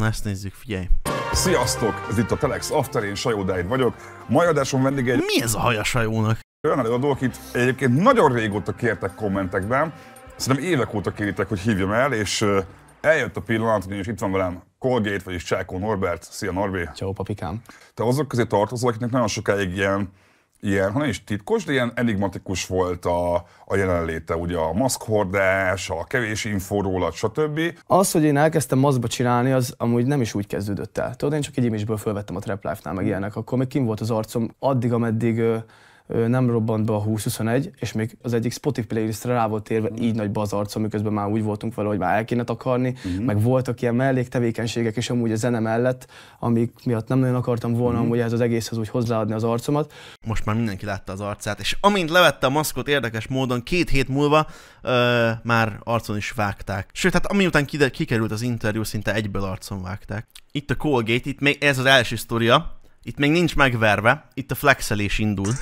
Na ezt nézzük, figyelj. Sziasztok! Ez itt a Telex After, én Sajó Dáid vagyok. Mai adásom vendége egy... Mi ez a haja Sajónak? Olyan előadó, akit egyébként nagyon régóta kértek kommentekben, szerintem évek óta kéritek, hogy hívjam el, és eljött a pillanat, hogy itt van velem Colgate, vagyis Csákó Norbert. Szia Norbi! Csáó papikám! Te azok közé tartozol, akiknek nagyon sokáig ilyen ilyen, hanem is titkos, de ilyen enigmatikus volt a, a jelenléte, ugye a maszkhordás, a kevés infó rólad, stb. Az, hogy én elkezdtem maszkba csinálni, az amúgy nem is úgy kezdődött el. Tudod, én csak egy imisből ből fölvettem a Trap Life-nál, meg ilyenek. Akkor még kim volt az arcom addig, ameddig nem robbant be a 2021, és még az egyik Spotify playlistre rá volt érve. Mm. így nagy bazarc, miközben már úgy voltunk vele, hogy már el kéne takarni, uh-huh. meg voltak ilyen melléktevékenységek és amúgy a zene mellett, amik miatt nem nagyon akartam volna uh-huh. amúgy ez az egészhez úgy hozzáadni az arcomat. Most már mindenki látta az arcát, és amint levette a maszkot érdekes módon, két hét múlva ö, már arcon is vágták. Sőt, hát amiután kiderült, kikerült az interjú, szinte egyből arcon vágták. Itt a Colgate, itt még ez az első sztoria, itt még nincs megverve, itt a flexelés indul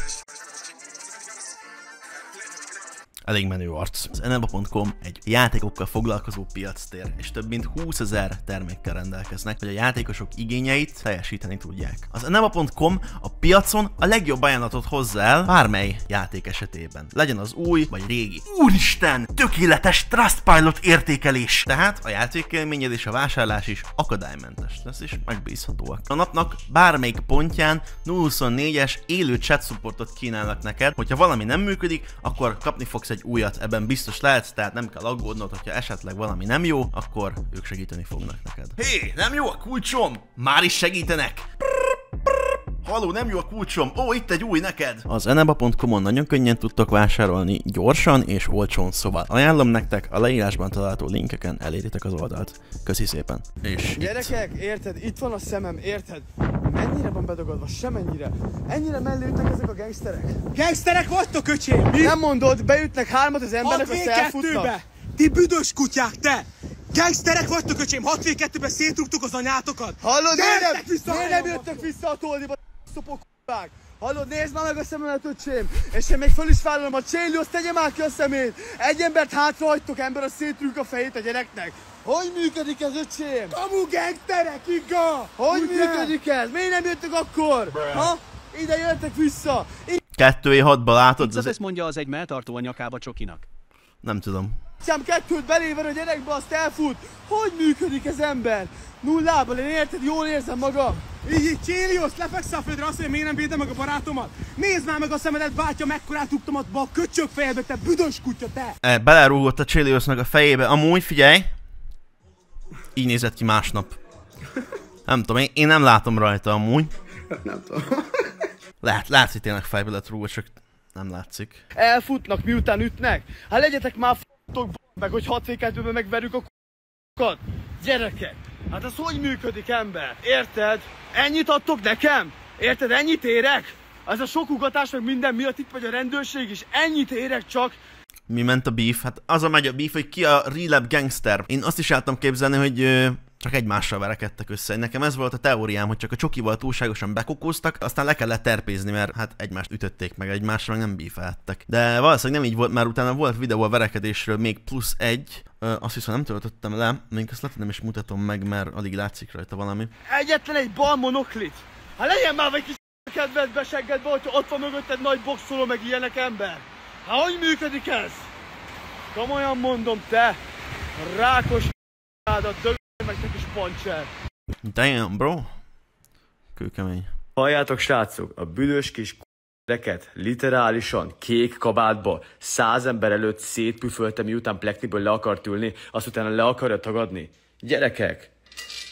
elég menő arc. Az eneba.com egy játékokkal foglalkozó tér, és több mint 20 ezer termékkel rendelkeznek, hogy a játékosok igényeit teljesíteni tudják. Az eneba.com a piacon a legjobb ajánlatot hozza el bármely játék esetében. Legyen az új vagy régi. Úristen! Tökéletes Trustpilot értékelés! Tehát a játékélményed és a vásárlás is akadálymentes lesz, és megbízhatóak. A napnak bármelyik pontján 024-es élő chat supportot kínálnak neked, hogyha valami nem működik, akkor kapni fogsz egy egy újat, ebben biztos lehetsz, tehát nem kell aggódnod, hogyha esetleg valami nem jó, akkor ők segíteni fognak neked. Hé, hey, nem jó a kulcsom? Már is segítenek! Brr, brr. Való, nem jó a kulcsom. Ó, itt egy új neked. Az eneba.com-on nagyon könnyen tudtok vásárolni, gyorsan és olcsón, szóval ajánlom nektek, a leírásban található linkeken eléritek az oldalt. Köszi szépen. És Gyerekek, itt. érted? Itt van a szemem, érted? Mennyire van bedogadva? Semennyire. Ennyire ütnek ezek a gangsterek. Gangsterek vagytok, köcsém! Mi? Nem mondod, beütnek hármat az emberek, azt elfutnak. Ti büdös kutyák, te! Gangsterek vagytok, öcsém! 6 2 ben szétrúgtuk az anyátokat! Hallod, miért nem, miért nem jöttök vissza a toldiba? oszlopok k***ák. Hallod, nézd már meg a szememet, öcsém! És én még föl is vállalom a csélió, azt tegye már ki a szemét! Egy embert hagytok, ember a szétrűk a fejét a gyereknek! Hogy működik ez, öcsém? Kamu gangsterek, iga! Hogy Ugye? működik ez? Miért nem jöttek akkor? Bruh. Ha? Ide jöttek vissza! 2 6 ba látod? Ez az... mondja az egy melltartó a nyakába csokinak. Nem tudom. Szám kettőt belével a gyerekbe, azt elfut. Hogy működik ez ember? Nullában, én érted, jól érzem magam. Így, így Cséliusz, lefeksz a földre, azt mondja, miért nem védem meg a barátomat? Nézd már meg a szemedet, bátya, mekkorát rúgtam a köcsök köcsög fejedbe, te büdös kutya, te! E, belerúgott a Cséliusznak a fejébe, amúgy figyelj! Így nézett ki másnap. Nem tudom, én, én nem látom rajta amúgy. Nem tudom. Lehet, lehet, hogy tényleg fejbe lett rúgva, csak nem látszik. Elfutnak, miután ütnek? Hát legyetek már f*** meg, hogy 6 c megverjük a k***kat? Gyerekek, hát ez hogy működik ember? Érted? Ennyit adtok nekem? Érted? Ennyit érek? Ez a sok ugatás meg minden miatt itt vagy a rendőrség is, ennyit érek csak, mi ment a beef? Hát az a megy a beef, hogy ki a real gangster. Én azt is álltam képzelni, hogy csak egymással verekedtek össze. Nekem ez volt a teóriám, hogy csak a csokival túlságosan bekukóztak, aztán le kellett terpézni, mert hát egymást ütötték meg, egymásra meg nem bífáltak. De valószínűleg nem így volt, mert utána volt videó a verekedésről még plusz egy, Ö, azt hiszem nem töltöttem le, még azt nem is mutatom meg, mert alig látszik rajta valami. Egyetlen egy bal monoklit! ha hát legyen már egy kis kedved beseggedbe, hogyha ott van mögötted nagy boxoló meg ilyenek ember! ha hát hogy működik ez? Komolyan mondom te, rákos a dög meg Damn, bro. Kőkemény. Halljátok, srácok, a büdös kis Reket literálisan kék kabátba száz ember előtt szétpüföltem, miután plektiből le akart ülni, azt utána le akarja tagadni. Gyerekek,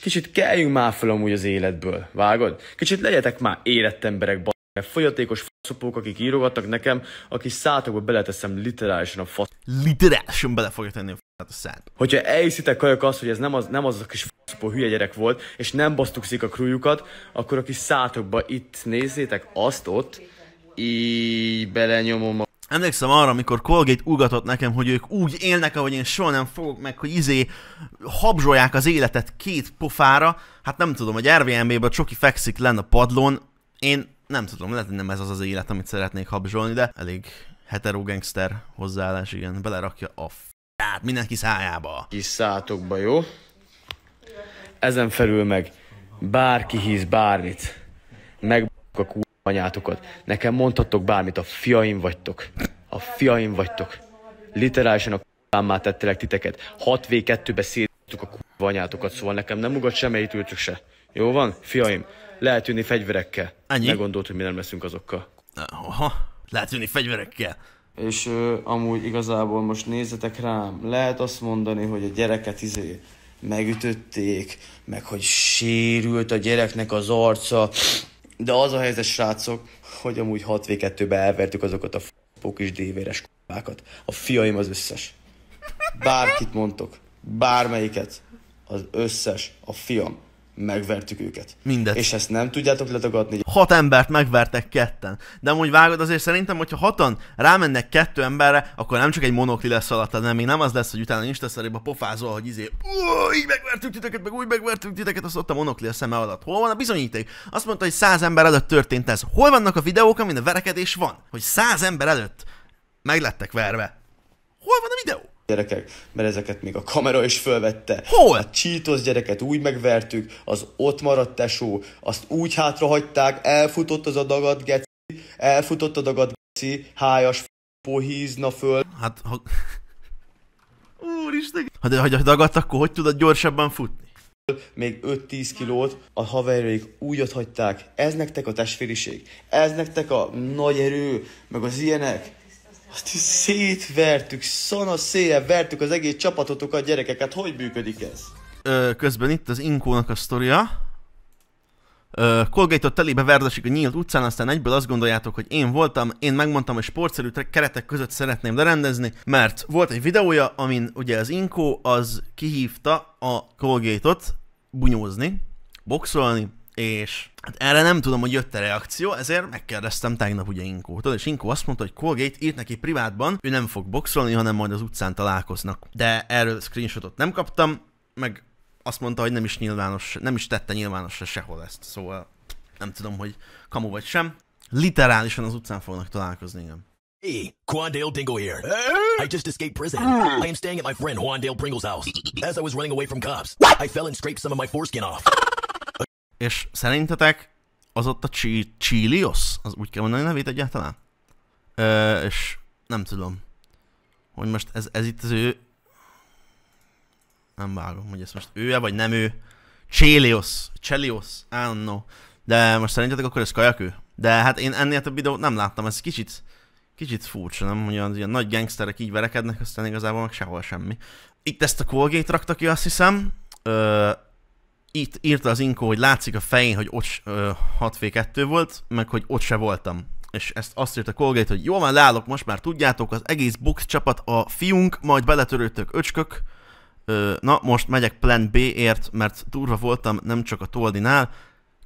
kicsit keljünk már fel amúgy az életből, vágod? Kicsit legyetek már érett emberek, b***. Folyatékos faszopók, akik írogattak nekem, aki szátokba beleteszem literálisan a fasz... Literálisan bele fogja tenni a a szád. Hogyha elhiszitek kajak azt, hogy ez nem az, nem az a kis szopó hülye gyerek volt, és nem szik a krújukat, akkor a kis szátokba itt nézzétek azt ott, így belenyomom a Emlékszem arra, amikor Colgate ugatott nekem, hogy ők úgy élnek, ahogy én soha nem fogok meg, hogy izé habzsolják az életet két pofára. Hát nem tudom, hogy RVMB-ben Csoki fekszik lenne a padlón. Én nem tudom, lehet, hogy nem ez az az élet, amit szeretnék habzsolni, de elég heterogangster hozzáállás, igen, belerakja a f*** át mindenki szájába. Kis szátokba, jó? Ezen felül meg bárki hisz bármit. Meg a anyátokat. Nekem mondhatok bármit, a fiaim vagytok. A fiaim vagytok. Literálisan a k***ámmá tettelek titeket. 6v2-be széttuk a k***a anyátokat, szóval nekem nem ugat sem ültök se. Jó van? Fiaim, lehet tűnni fegyverekkel. Ennyi? Ne gondolt, hogy mi nem leszünk azokkal. Aha, lehet tűnni fegyverekkel és ö, amúgy igazából most nézzetek rám, lehet azt mondani, hogy a gyereket izé megütötték, meg hogy sérült a gyereknek az arca, de az a helyzet, srácok, hogy amúgy 6 v 2 be elvertük azokat a fok és dévéres k***ákat. A fiaim az összes. Bárkit mondtok, bármelyiket, az összes, a fiam megvertük őket. Mindet. És ezt nem tudjátok letagadni. Hat embert megvertek ketten. De amúgy vágod, azért szerintem, hogyha hatan rámennek kettő emberre, akkor nem csak egy monokli lesz alatt, hanem még nem az lesz, hogy utána a pofázol, hogy izé, így megvertük titeket, meg úgy megvertük titeket, azt ott a monokli a szeme alatt. Hol van a bizonyíték? Azt mondta, hogy száz ember előtt történt ez. Hol vannak a videók, amin a verekedés van? Hogy száz ember előtt meglettek verve. Hol van a videó? gyerekek, mert ezeket még a kamera is fölvette. Hol? A gyereket úgy megvertük, az ott maradt tesó, azt úgy hagyták, elfutott az a dagat geci, elfutott a dagat geci, hájas pohízna föl. Hát, ha... Úristen! Ha, de, ha dagadt, akkor hogy tudod gyorsabban futni? még 5-10 kilót a haverjaik úgy ott hagyták. Ez nektek a testvériség, ez nektek a nagy erő, meg az ilyenek. Azt is szétvertük, szana széle vertük az egész csapatotokat, gyerekeket. Hát hogy működik ez? Ö, közben itt az Inkónak a sztoria. Colgate-ot telébe verdesik a nyílt utcán, aztán egyből azt gondoljátok, hogy én voltam, én megmondtam, hogy sportszerű keretek között szeretném lerendezni, mert volt egy videója, amin ugye az Inkó az kihívta a Colgate-ot bunyózni, boxolni, és hát erre nem tudom, hogy jött-e reakció, ezért megkérdeztem tegnap ugye Inkótól, és Inkó azt mondta, hogy Colgate írt neki privátban, ő nem fog boxolni, hanem majd az utcán találkoznak. De erről screenshotot nem kaptam, meg azt mondta, hogy nem is nyilvános, nem is tette nyilvánosra sehol ezt, szóval nem tudom, hogy kamu vagy sem. Literálisan az utcán fognak találkozni, igen. Hey, Juan Dale Dingle here. I just escaped prison. Hmm. I am staying at my friend Juan Dale Pringle's house. As I was running away from cops, I fell and scraped some of my foreskin off. És szerintetek az ott a Ch- Chilios, az úgy kell mondani a nevét egyáltalán? Ö, és nem tudom, hogy most ez, ez itt az ő... Nem vágom, hogy ez most ő-e vagy nem ő. Chilios, Chelios, I don't know. De most szerintetek akkor ez kajakő? De hát én ennél több videót nem láttam, ez kicsit, kicsit furcsa, nem? Hogy az ilyen nagy gangsterek így verekednek, aztán igazából meg sehol semmi. Itt ezt a Colgate rakta ki, azt hiszem. Ö, itt írta az Inkó, hogy látszik a fején, hogy ott 6v2 volt, meg hogy ott se voltam. És ezt azt írta Colgate, hogy jól van, leállok, most már tudjátok, az egész box csapat a fiunk, majd beletörődtök öcskök, na most megyek plan B-ért, mert durva voltam nem csak a Toldinál,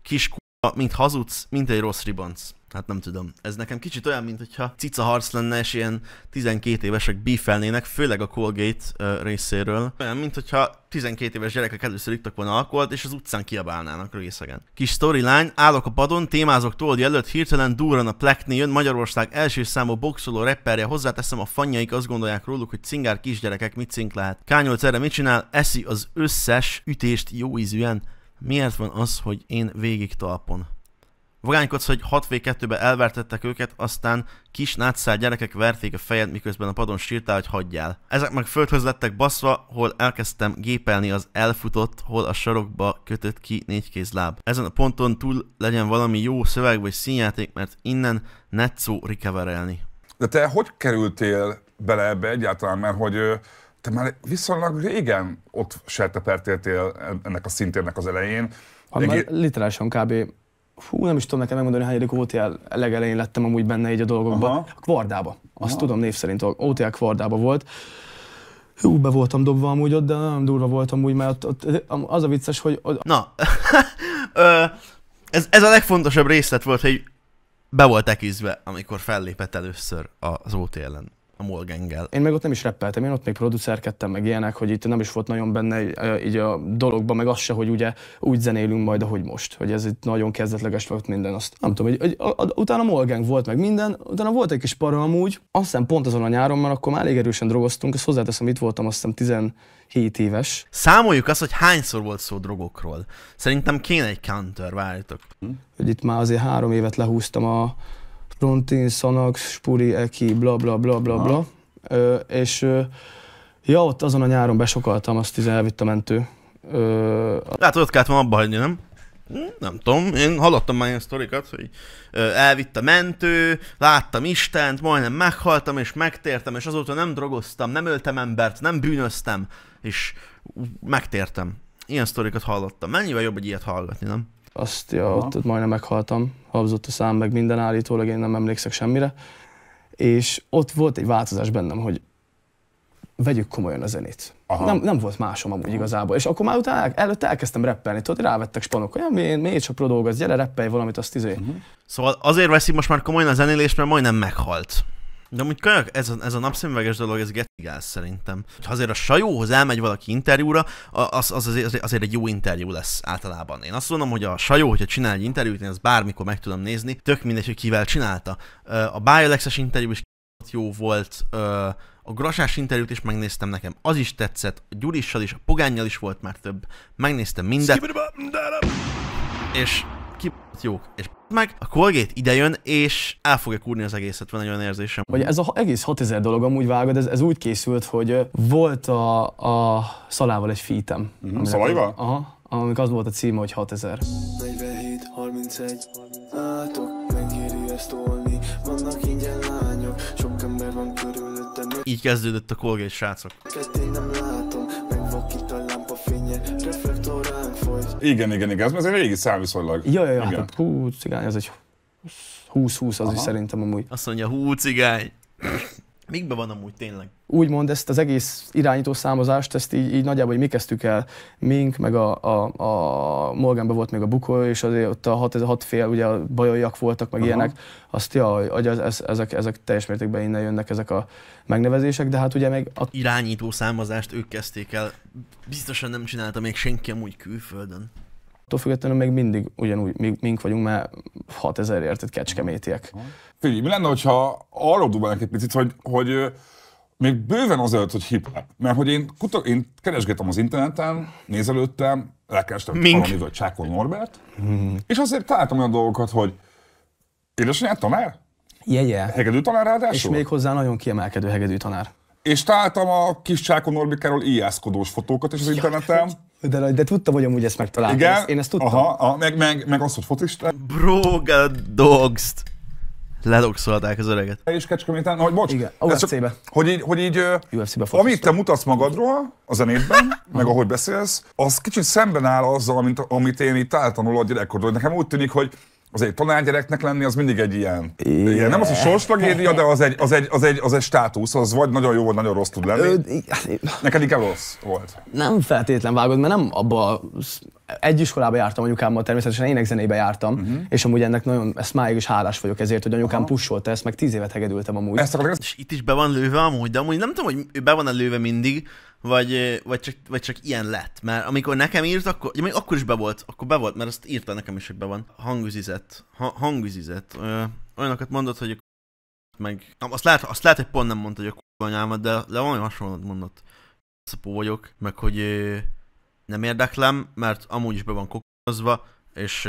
kis mint hazudsz, mint egy rossz ribanc. Hát nem tudom. Ez nekem kicsit olyan, mint hogyha cica harc lenne, és ilyen 12 évesek bífelnének, főleg a Colgate uh, részéről. Olyan, mint hogyha 12 éves gyerekek először ittak volna alkoholt, és az utcán kiabálnának részegen. Kis storyline, állok a padon, témázok toldi előtt, hirtelen durran a plekni jön Magyarország első számú boxoló rapperje, hozzáteszem a fanjaik azt gondolják róluk, hogy cingár kisgyerekek mit cink lehet. Kányolc erre mit csinál? Eszi az összes ütést jó ízűen miért van az, hogy én végig talpon? Vagánykodsz, hogy 6v2-be elvertettek őket, aztán kis nátszál gyerekek verték a fejed, miközben a padon sírtál, hogy hagyjál. Ezek meg földhöz lettek baszva, hol elkezdtem gépelni az elfutott, hol a sarokba kötött ki négykéz láb. Ezen a ponton túl legyen valami jó szöveg vagy színjáték, mert innen netszó rikeverelni. De te hogy kerültél bele ebbe egyáltalán, mert hogy te már viszonylag régen ott sertepertéltél ennek a szintérnek az elején. Ha Egy... már literálisan kb. Hú, nem is tudom nekem megmondani, hányadik OTL legelején lettem amúgy benne így a dolgokban. Aha. A Kvardába. Azt Aha. tudom név szerint, OTL Kvardába volt. Hú, be voltam dobva amúgy ott, de nem durva voltam amúgy, mert ott, ott, az a vicces, hogy... Ott... Na, ez, ez a legfontosabb részlet volt, hogy be volt ekizve, amikor fellépett először az OTL-en a Molgengel. Én meg ott nem is reppeltem, én ott még producerkedtem, meg ilyenek, hogy itt nem is volt nagyon benne eh, így a dologban, meg az se, hogy ugye úgy zenélünk majd, ahogy most, hogy ez itt nagyon kezdetleges volt minden, azt nem tudom, hogy, hogy a, a, utána Molgeng volt meg minden, utána volt egy kis para amúgy, azt hiszem pont azon a nyáron, mert akkor már elég erősen drogoztunk, ezt hozzáteszem, itt voltam azt hiszem 17 éves. Számoljuk azt, hogy hányszor volt szó drogokról. Szerintem kéne egy counter, várjatok. Hm. Hogy itt már azért három évet lehúztam a, Rontin, Sanax, Spuri, Eki, bla bla bla bla bla. és ö, ja, ott azon a nyáron besokaltam, azt is elvitt a mentő. Ö, Látod, ott kellett volna abba hagyni, nem? Nem tudom, én hallottam már ilyen sztorikat, hogy elvitt a mentő, láttam Istent, majdnem meghaltam és megtértem, és azóta nem drogoztam, nem öltem embert, nem bűnöztem, és megtértem. Ilyen sztorikat hallottam. Mennyivel jobb, hogy ilyet hallgatni, nem? Azt ja, ott, ott majdnem meghaltam, habzott a szám, meg minden állítólag, én nem emlékszek semmire. És ott volt egy változás bennem, hogy vegyük komolyan a zenét. Aha. Nem, nem volt másom amúgy Aha. igazából. És akkor már utána el, előtt elkezdtem rappelni, tudod, rávettek spanok, hogy ja, mi, mi csak dolgoz, gyere, rappelj valamit, azt izé. Uh-huh. Szóval azért veszik most már komolyan a zenélést, mert majdnem meghalt. De amúgy kajak, ez a, ez a napszemüveges dolog, ez getigáz szerintem. Ha azért a sajóhoz elmegy valaki interjúra, az, az azért, azért egy jó interjú lesz általában. Én azt mondom, hogy a sajó, hogyha csinál egy interjút, én ezt bármikor meg tudom nézni, tök mindegy, hogy kivel csinálta. A Biolexes interjú is jó volt, a Grasás interjút is megnéztem nekem, az is tetszett, a Gyurissal is, a Pogánnyal is volt már több, megnéztem mindet. És ki jók, és meg a Colgate idejön, és el fogja kúrni az egészet, van egy olyan érzésem. Vagy ez az egész 6000 dolog amúgy vágod, ez, ez úgy készült, hogy volt a, a szalával egy fitem. Mm-hmm. Szalaival? Aha, amik az volt a címe, hogy 6000. 47, 31, látok, megéri ezt olni, vannak ingyen lányok, sok ember van körülöttem. Így kezdődött a Colgate srácok. Kettén nem látok. Igen, igen, igen, ez egy régi szám viszonylag. Ja, ja, ja, hát hú, cigány, ez egy 20-20 az Aha. is szerintem amúgy. Azt mondja, hú, cigány. Mikben van amúgy tényleg? Úgymond ezt az egész irányító számozást, ezt így, így nagyjából hogy mi kezdtük el, mink, meg a, a, a Morganban volt még a Bukó, és azért ott a hat, ez a hat fél, ugye a bajoljak voltak, meg Aha. ilyenek, azt ja, hogy ez, ezek, ezek teljes mértékben innen jönnek ezek a megnevezések, de hát ugye meg... A... Irányító számozást ők kezdték el, biztosan nem csinálta még senki amúgy külföldön. Attól függetlenül még mindig ugyanúgy mink vagyunk, mert 6000 értett kecskemétiek. Aha Figyelj, mi lenne, hogyha arról dubálnánk egy picit, hogy, hogy még bőven azelőtt, hogy hip -hop. Mert hogy én, kutok, én keresgettem az interneten, nézelődtem, lekerestem valami, vagy Csákon Norbert, hmm. és azért találtam olyan dolgokat, hogy édesanyád tanár? Jegye. Yeah, yeah. Hegedű tanár ráadásul? És még hozzá nagyon kiemelkedő hegedű tanár. És találtam a kis Csákon Norbikáról ijászkodós fotókat is az interneten. De, de, de tudtam, hogy amúgy ezt megtaláltam. Igen? Ezt, én ezt tudtam. Aha, a, meg, meg, meg azt, hogy fotista. Bro, dogs. Ledoxolták az öreget. És Kecskeméten, hogy bocs, Igen, UFC-be. Hogy így, hogy így UFC-be amit te mutatsz magadról a zenétben, meg ahogy beszélsz, az kicsit szemben áll azzal, amit, amit én itt eltanul a gyerekkorban. Nekem úgy tűnik, hogy azért tanárgyereknek lenni, az mindig egy ilyen. Yeah. ilyen nem az a sorstragédia, de az egy, az, egy, az, egy, az egy státusz, az vagy nagyon jó, vagy nagyon rossz tud lenni. Neked inkább rossz volt. Nem feltétlen vágod, mert nem abba egy iskolába jártam anyukámmal, természetesen énekzenébe jártam, uh-huh. és amúgy ennek nagyon, ezt máig is hálás vagyok ezért, hogy anyukám Aha. ezt, meg tíz évet hegedültem amúgy. Ezt akarom, és itt is be van lőve amúgy, de amúgy nem tudom, hogy ő be van a lőve mindig, vagy, vagy, csak, vagy csak ilyen lett. Mert amikor nekem írt, akkor, ja, akkor is be volt, akkor be volt, mert azt írta nekem is, hogy be van. Hangüzizet, ha, hangüzizet. Ö, olyanokat mondott, hogy meg... Azt lehet, azt lehet, hogy pont nem mondta, hogy a anyámat, de, de valami hasonlót mondott. Szapó vagyok, meg hogy nem érdeklem, mert amúgy is be van kokozva, és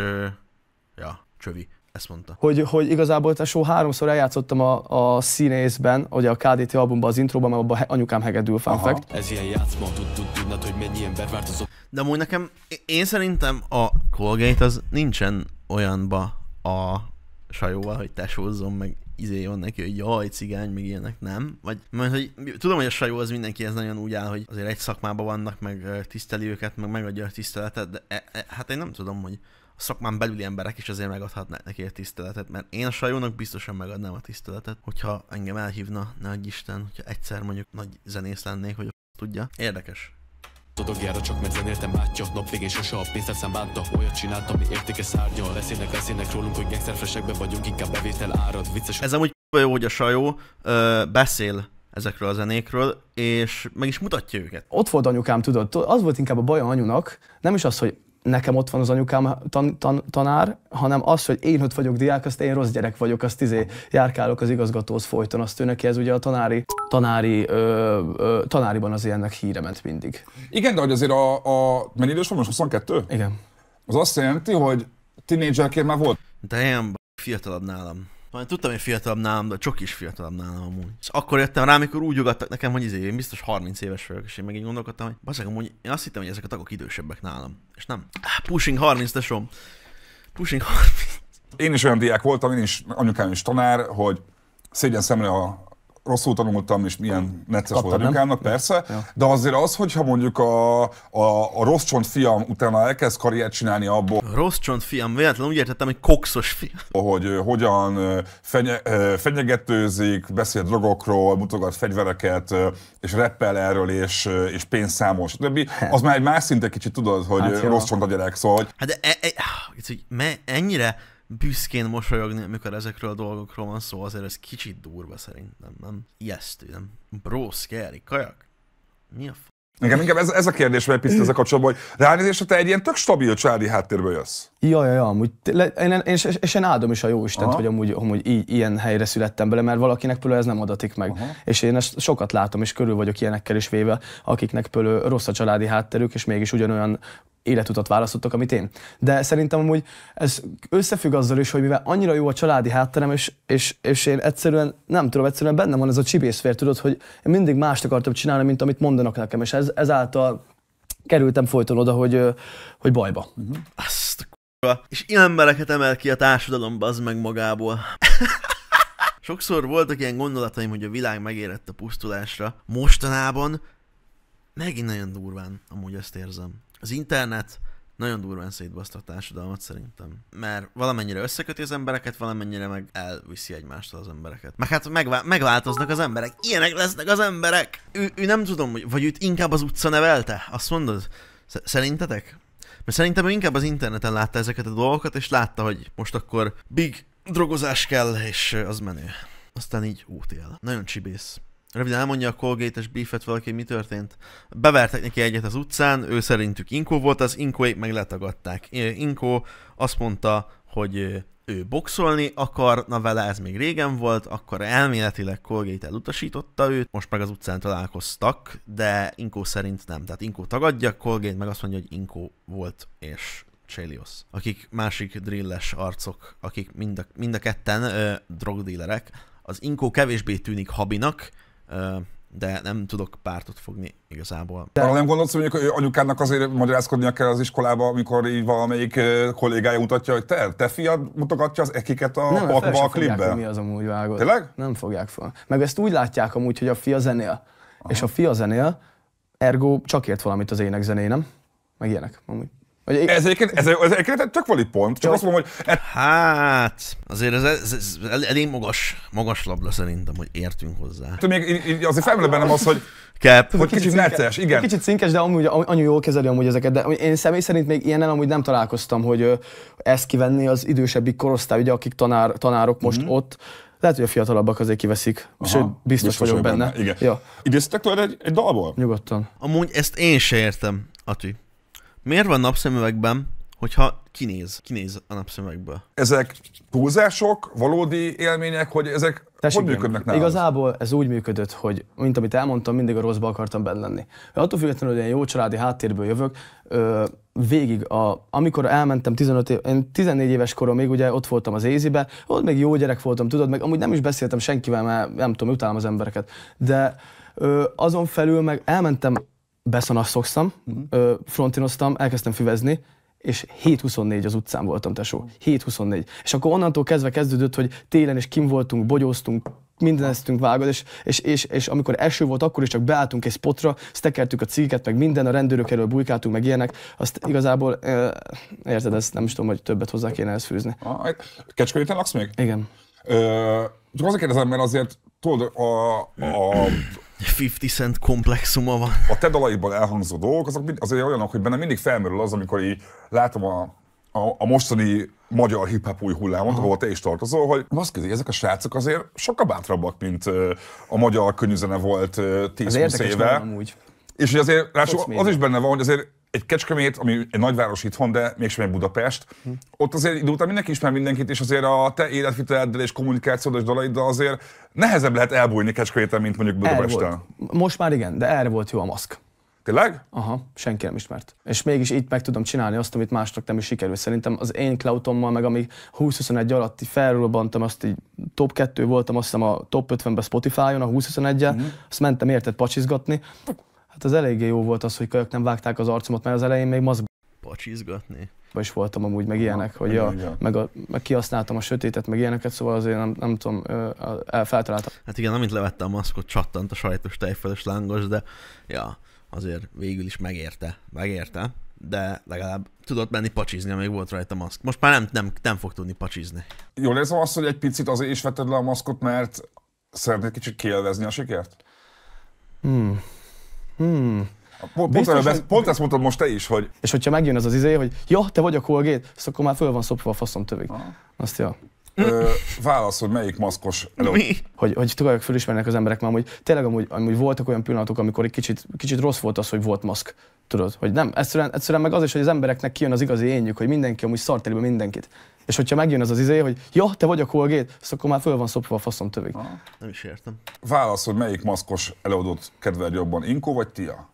ja, csövi. Ezt mondta. Hogy, hogy igazából tesó háromszor eljátszottam a, a színészben, ugye a KDT albumban, az intróban, mert abban anyukám hegedül fun fact. Ez ilyen játszma, tud, tudnád, hogy mennyi ember változott. De amúgy nekem, én szerintem a Colgate az nincsen olyanba a sajóval, hogy tesózzon meg izé van neki, hogy jaj, cigány, meg ilyenek nem. Vagy mert, hogy tudom, hogy a sajó az mindenki ez nagyon úgy áll, hogy azért egy szakmában vannak, meg tiszteli őket, meg megadja a tiszteletet, de e, e, hát én nem tudom, hogy a szakmán belüli emberek is azért megadhatnak neki a tiszteletet, mert én a sajónak biztosan megadnám a tiszteletet, hogyha engem elhívna, ne Isten, hogyha egyszer mondjuk nagy zenész lennék, hogy tudja. Érdekes. Todogjára csak mert zenéltem bátya Nap végén sose a pénzt leszem bánta Olyat csináltam, ami értéke szárnya Leszének, leszének rólunk, hogy gangsterfresekben vagyunk Inkább bevétel árad, vicces Ez amúgy jó, hogy a Sajó ö, beszél ezekről a zenékről, és meg is mutatja őket. Ott volt anyukám, tudod, az volt inkább a baj anyunak, nem is az, hogy nekem ott van az anyukám tan, tan, tanár, hanem az, hogy én ott vagyok diák, azt én rossz gyerek vagyok, azt izé járkálok az igazgatóhoz folyton, azt ő neki ez ugye a tanári, tanári, ö, ö, tanáriban az ilyennek híre ment mindig. Igen, de hogy azért a, a mennyi idős van most, 22? Igen. Az azt jelenti, hogy tínédzserként már volt. De ilyen fiatalabb nálam. Majd tudtam, hogy fiatalabb nálam, de csak is fiatalabb nálam amúgy. És akkor jöttem rá, amikor úgy ugattak nekem, hogy izé, én biztos 30 éves vagyok, és én meg így gondolkodtam, hogy baszak amúgy én azt hittem, hogy ezek a tagok idősebbek nálam. És nem. Pushing 30, tesóm. Pushing 30. Én is olyan diák voltam, én is, anyukám is tanár, hogy szégyen szemre a, rosszul tanultam, és milyen necces volt anyukámnak, persze, ja. de azért az, hogyha mondjuk a, a, a rossz csont fiam utána elkezd karriert csinálni abból. A rossz csont fiam, véletlenül úgy értettem, hogy kokszos fiam. Hogy hogyan fenye, fenyegetőzik, beszél drogokról, mutogat fegyvereket, és reppel erről, és, és számol, stb. Hát. Az már egy más szinte kicsit tudod, hogy hát rossz csont a gyerek, szóval. Hogy... Hát de, e, e, hogy me, ennyire büszkén mosolyogni, amikor ezekről a dolgokról van szó, azért ez kicsit durva szerintem, nem? Ijesztő, nem? Bro, scary, kajak? Mi a f... Nekem inkább ez, ez a kérdés, mert piszta ez a kapcsolatban, hogy ránézésre te egy ilyen tök stabil családi háttérből jössz. ja, ja, amúgy, én, én, és, és én áldom is a jó Istent, hogy amúgy, amúgy így, ilyen helyre születtem bele, mert valakinek például ez nem adatik meg. Aha. És én ezt sokat látom, és körül vagyok ilyenekkel is véve, akiknek például rossz a családi hátterük, és mégis ugyanolyan életutat választottak, amit én. De szerintem amúgy ez összefügg azzal is, hogy mivel annyira jó a családi hátterem, és, és, és én egyszerűen, nem tudom, egyszerűen bennem van ez a csibészfér, tudod, hogy én mindig mást akartam csinálni, mint amit mondanak nekem, és ez, ezáltal kerültem folyton oda, hogy, hogy bajba. Uh-huh. Azt a És ilyen embereket emel ki a társadalom, az meg magából. Sokszor voltak ilyen gondolataim, hogy a világ megérett a pusztulásra. Mostanában megint nagyon durván amúgy ezt érzem. Az internet nagyon durván szétbaszta a társadalmat szerintem. Mert valamennyire összeköti az embereket, valamennyire meg elviszi egymástól az embereket. Meg hát megvá- megváltoznak az emberek, ilyenek lesznek az emberek! Ő, ő nem tudom, vagy őt inkább az utca nevelte, azt mondod? Szerintetek? Mert szerintem ő inkább az interneten látta ezeket a dolgokat, és látta, hogy most akkor big drogozás kell, és az menő. Aztán így útél. Nagyon csibész. Röviden elmondja a Colgate-es beefet valaki, mi történt. Bevertek neki egyet az utcán, ő szerintük Inko volt, az Inkóék meg letagadták. Inko azt mondta, hogy ő boxolni akarna vele, ez még régen volt, akkor elméletileg Colgate elutasította őt, most meg az utcán találkoztak, de Inko szerint nem. Tehát Inko tagadja, Colgate meg azt mondja, hogy Inko volt, és Chelios, akik másik drilles arcok, akik mind a, mind a ketten ö, drogdílerek. Az Inko kevésbé tűnik habinak, de nem tudok pártot fogni igazából. De... Arra nem gondolsz, hogy anyukának anyukádnak azért magyarázkodnia kell az iskolába, amikor így valamelyik kollégája mutatja, hogy te, te fiad mutogatja az ekiket a nem, pakba a klipbe? Nem, mi az amúgy vágod. Tényleg? Nem fogják fel. Meg ezt úgy látják amúgy, hogy a fia zenél. Aha. És a fia zenél, ergo csak ért valamit az ének zené, nem? Meg ilyenek amúgy. Hogy ez, egyébként, ez, ez egyébként tök valid pont, csak, jó. azt mondom, hogy... E- hát, azért ez, ez, ez elég magas, magas labda szerintem, hogy értünk hozzá. Még azért felmerül bennem az, hogy... Kep. Hogy kicsit, kicsit necces, igen. Kicsit cinkes, de amúgy anyu jól kezeli amúgy ezeket, de én személy szerint még ilyenen amúgy nem találkoztam, hogy ezt kivenni az idősebbik korosztály, ugye akik tanár, tanárok most mm-hmm. ott, lehet, hogy a fiatalabbak azért kiveszik. Aha, Sőt, biztos, biztos vagyok, vagyok benne. benne. Igen. Ja. Idéztek tőled egy, egy dalból? Nyugodtan. Amúgy ezt én se értem, Ati. Miért van napszemüvegben, hogyha kinéz, kinéz a napszemüvegből? Ezek túlzások, valódi élmények, hogy ezek Tessék, hogy működnek nálad? Igazából ez úgy működött, hogy mint amit elmondtam, mindig a rosszba akartam benne lenni. Attól függetlenül, hogy én jó családi háttérből jövök, ö, végig, a, amikor elmentem 15 év, én 14 éves még ugye ott voltam az Ézibe, ott még jó gyerek voltam, tudod, meg amúgy nem is beszéltem senkivel, mert nem tudom, utálom az embereket. De ö, azon felül meg elmentem beszanasszogszam, uh-huh. Mhm. frontinoztam, elkezdtem füvezni, és 7-24 az utcán voltam, tesó. 7-24. És akkor onnantól kezdve kezdődött, hogy télen is kim voltunk, bogyóztunk, eztünk vágod, és, és, és, és, amikor eső volt, akkor is csak beálltunk egy spotra, stekertük a cigiket, meg minden, a rendőrök elől bujkáltunk, meg ilyenek. Azt igazából, e, érted, ezt nem is tudom, hogy többet hozzá kéne ezt fűzni. Kecskeméten laksz még? Igen. Ö, csak azért kérdezem, mert azért tudod, a, a, 50 Cent komplexuma van. A te dalaiból elhangzó dolgok, azok mind, azért olyanok, hogy benne mindig felmerül az, amikor így látom a, a, a mostani magyar hip-hop új hullámot, ahol te is tartozol, hogy azt kérdezi, ezek a srácok azért sokkal bátrabbak, mint a magyar könyvzene volt 10-20 éve. Úgy. És hogy azért, ráadásul az is benne van, hogy azért egy Kecskemét, ami egy nagyváros itthon, de mégsem egy Budapest, hm. ott azért idő után mindenki ismer mindenkit, és azért a te életviteleddel és kommunikációdos dalaiddal azért nehezebb lehet elbújni Kecskeméten, mint mondjuk Budapesten. Most már igen, de erre volt jó a maszk. Tényleg? Aha, senki nem ismert. És mégis itt meg tudom csinálni azt, amit másnak nem is sikerül. Szerintem az én cloudommal, meg ami 20-21 alatti felrobbantam, azt így top 2 voltam, azt hiszem a top 50-ben Spotify-on, a 20-21-jel, mm-hmm. azt mentem érted pacsizgatni, Hát az eléggé jó volt az, hogy kölyök nem vágták az arcomat, mert az elején még maszk... Pacsizgatni. És voltam amúgy, meg ilyenek, hogy ja, meg, a, meg kihasználtam a sötétet, meg ilyeneket, szóval azért nem, nem tudom, feltaláltam. Hát igen, amint levettem a maszkot, csattant a sajtos tejfölös lángos, de ja, azért végül is megérte, megérte, de legalább tudott menni pacsizni, amíg volt rajta maszk. Most már nem, nem, nem fog tudni pacsizni. Jól érzem azt, hogy egy picit azért is vetted le a maszkot, mert szeretnéd kicsit kielvezni a sikert? Hmm. Hmm. Pont, Biztos, pont, hogy... pont ezt mondtad most te is, hogy... És hogyha megjön az az izé, hogy ja, te vagy a Colgate, azt akkor már föl van szopva a faszom tövig. Ah. Azt ja. Ö, válasz, hogy melyik maszkos előtt. Mi? Hogy, hogy tudják, fölismernek az emberek már, hogy tényleg amúgy, amúgy voltak olyan pillanatok, amikor egy kicsit, kicsit rossz volt az, hogy volt maszk. Tudod, hogy nem, egyszerűen, egyszerűen meg az is, hogy az embereknek kijön az igazi énjük, hogy mindenki amúgy szart mindenkit. És hogyha megjön az az izé, hogy ja, te vagy a Colgate, azt akkor már föl van szopva a faszom tövig. Ah, nem is értem. Válasz, hogy melyik maszkos előadót kedvel jobban, Inko vagy Tia?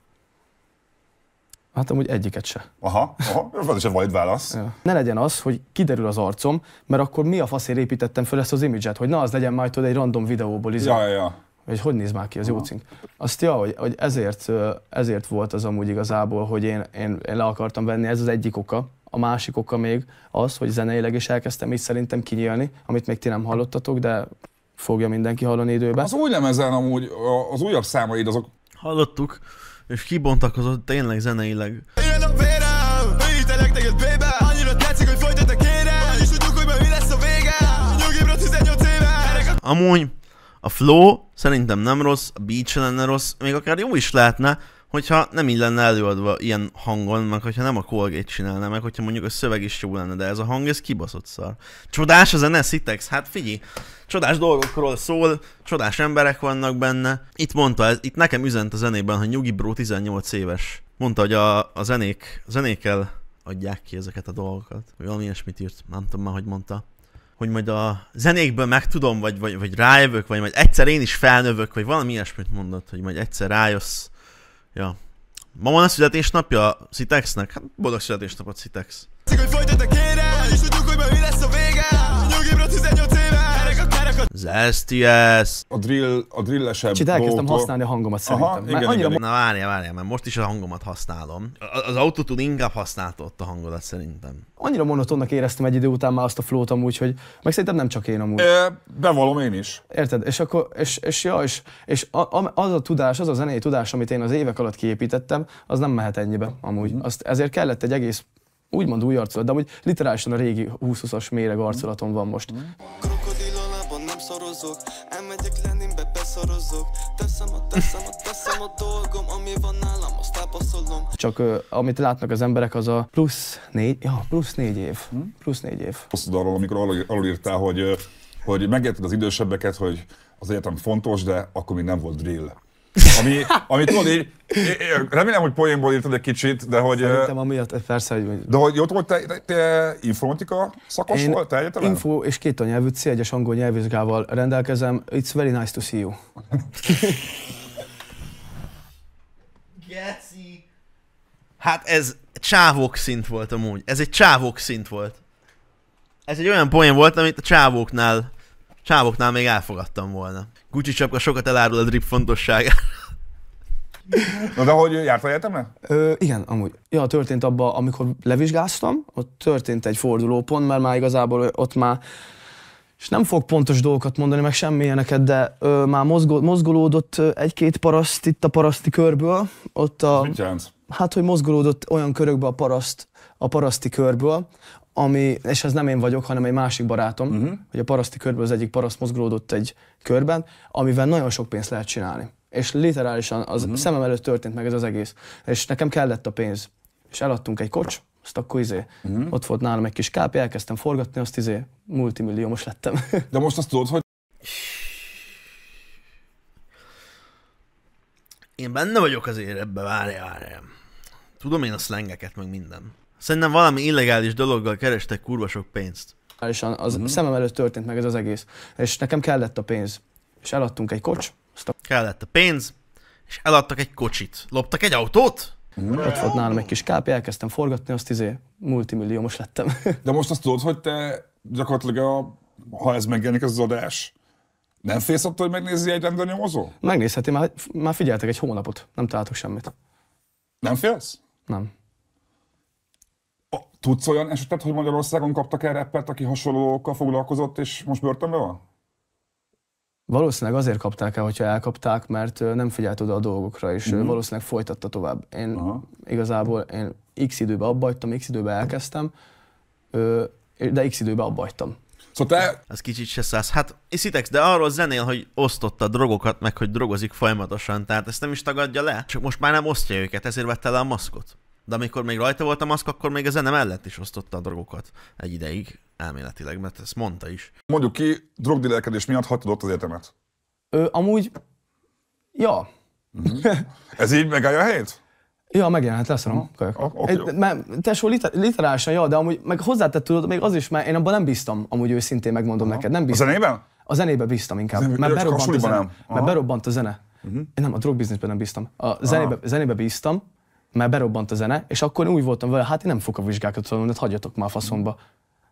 Hát amúgy egyiket se. Aha, aha, ez is egy valid válasz. Ja. Ne legyen az, hogy kiderül az arcom, mert akkor mi a faszért építettem föl ezt az imidzset, hogy na az legyen majd egy random videóból izé. Ja, ja, ja. hogy néz már ki az jócink? Azt ja, hogy, hogy ezért, ezért volt az amúgy igazából, hogy én, én, én le akartam venni, ez az egyik oka a másik oka még az, hogy zeneileg is elkezdtem így szerintem kinyílni, amit még ti nem hallottatok, de fogja mindenki hallani időben. Az új lemezen amúgy, az újabb számaid azok... Hallottuk, és kibontakozott tényleg zeneileg. Én Amúgy a flow szerintem nem rossz, a beat lenne rossz, még akár jó is lehetne, hogyha nem így lenne előadva ilyen hangon, meg hogyha nem a Colgate csinálna, meg hogyha mondjuk a szöveg is jó lenne, de ez a hang, ez kibaszott szar. Csodás a zene, Sitex, hát figyelj, csodás dolgokról szól, csodás emberek vannak benne. Itt mondta, ez, itt nekem üzent a zenében, hogy Nyugi Bro 18 éves. Mondta, hogy a, a zenék, a zenékkel adják ki ezeket a dolgokat. Valami ilyesmit írt, nem tudom már, hogy mondta hogy majd a zenékből megtudom, vagy, vagy, vagy rájövök, vagy majd egyszer én is felnövök, vagy valami ilyesmit mondott, hogy majd egyszer rájössz, Ja. Ma van a születésnapja Citexnek? Hát boldog születésnapot Citex. Hogy folytatok ére, Zesty ass. A drill, a drillesebb Kicsit elkezdtem autó. használni a hangomat szerintem. Aha, igen, annyira... igen. Na várjál, várjál, mert most is a hangomat használom. Az autotune inkább használta ott a hangodat szerintem. Annyira monotonnak éreztem egy idő után már azt a flót amúgy, hogy meg szerintem nem csak én amúgy. É, bevalom én is. Érted? És akkor, és, és ja, és, és a, a, az a tudás, az a zenei tudás, amit én az évek alatt kiépítettem, az nem mehet ennyibe amúgy. Mhm. Azt, ezért kellett egy egész úgymond új arculat, de amúgy literálisan a régi 20-20-as méreg arculatom van most. Mm beszorozok Elmegyek Leninbe, beszorozok Teszem a, teszem a, teszem a dolgom Ami van nálam, azt elpaszolom Csak uh, amit látnak az emberek, az a plusz négy, ja, plusz négy év. Hm? Plusz négy év. Hosszú arról, amikor alul, alul írtál, hogy, hogy megérted az idősebbeket, hogy az egyetem fontos, de akkor még nem volt drill. Ami, ami tudod, így, remélem, hogy poénból írtad egy kicsit, de hogy... Szerintem amiatt, eh, persze, hogy... De hogy jót volt, te, te informatika szakos Én volt, te egyetlen? info és két anyelvű C1-es angol nyelvvizsgával rendelkezem. It's very nice to see you. Geci. Hát ez csávók szint volt amúgy. Ez egy csávók szint volt. Ez egy olyan poén volt, amit a csávóknál Csávoknál még elfogadtam volna. Gucci csapka sokat elárul a drip fontosságára. Na de hogy járt a egyetemre? igen, amúgy. Ja, történt abban, amikor levizsgáztam, ott történt egy fordulópont, mert már igazából ott már és nem fog pontos dolgokat mondani, meg semmilyeneket, de ö, már mozgó, mozgolódott egy-két paraszt itt a paraszti körből. Ott a, Mit jelent? Hát, hogy mozgolódott olyan körökbe a paraszt, a paraszti körből, ami, és ez nem én vagyok, hanem egy másik barátom, uh-huh. hogy a paraszti körből az egyik paraszt mozgolódott egy körben, amivel nagyon sok pénzt lehet csinálni. És literálisan az uh-huh. szemem előtt történt meg ez az egész. És nekem kellett a pénz. És eladtunk egy kocs, azt akkor izé, uh-huh. ott volt nálam egy kis kápi, elkezdtem forgatni, azt izé, multimilliómos lettem. De most azt tudod, hogy... Én benne vagyok azért ebbe, várjál, várjál. Tudom én a szlengeket, meg minden. Szerintem valami illegális dologgal kerestek kurva sok pénzt. És az uh-huh. szemem előtt történt meg ez az egész. És nekem kellett a pénz. És eladtunk egy kocs. A... Kellett a pénz, és eladtak egy kocsit. Loptak egy autót? Mm. Ott volt nálam egy kis kápi, elkezdtem forgatni, azt izé multimilliómos lettem. De most azt tudod, hogy te gyakorlatilag, a, ha ez megjelenik, ez az adás, nem félsz attól, hogy megnézi egy nyomozó? Megnézheti, már, már figyeltek egy hónapot, nem találtok semmit. Nem félsz? Nem. Tudsz olyan esetet, hogy Magyarországon kaptak el rappert, aki hasonlókkal foglalkozott, és most börtönben van? Valószínűleg azért kapták el, hogyha elkapták, mert nem figyelt oda a dolgokra, és mm-hmm. valószínűleg folytatta tovább. Én Aha. igazából én x időbe abbajtam, x időbe elkezdtem, de x időbe abbajtam. Szóval te... Ez kicsit se száz. Hát, iszitek, de arról zenél, hogy osztotta a drogokat, meg hogy drogozik folyamatosan, tehát ezt nem is tagadja le? Csak most már nem osztja őket, ezért vette le a maszkot de amikor még rajta volt a maszk, akkor még a zene mellett is osztotta a drogokat egy ideig, elméletileg, mert ezt mondta is. Mondjuk ki, drogdilelkedés miatt hagytad az egyetemet. Ö, amúgy... Ja. Uh-huh. Ez így megállja a helyét? Ja, igen, hát leszarom mhm. Uh-huh. Okay, egy, mert tesó, liter, literálisan, ja, de amúgy, meg hozzátett tudod, még az is, mert én abban nem bíztam, amúgy őszintén megmondom uh-huh. neked, nem bíztam. A zenében? A zenébe bíztam inkább, zenébe, mert, berobbant a zene, mert berobbant a zene. Uh-huh. Én nem, a drogbizniszben nem bíztam. A zenébe, uh-huh. zenébe bíztam, mert berobbant a zene, és akkor úgy voltam vele, hát én nem fogok a vizsgákat tanulni, hát hagyjatok már faszomba.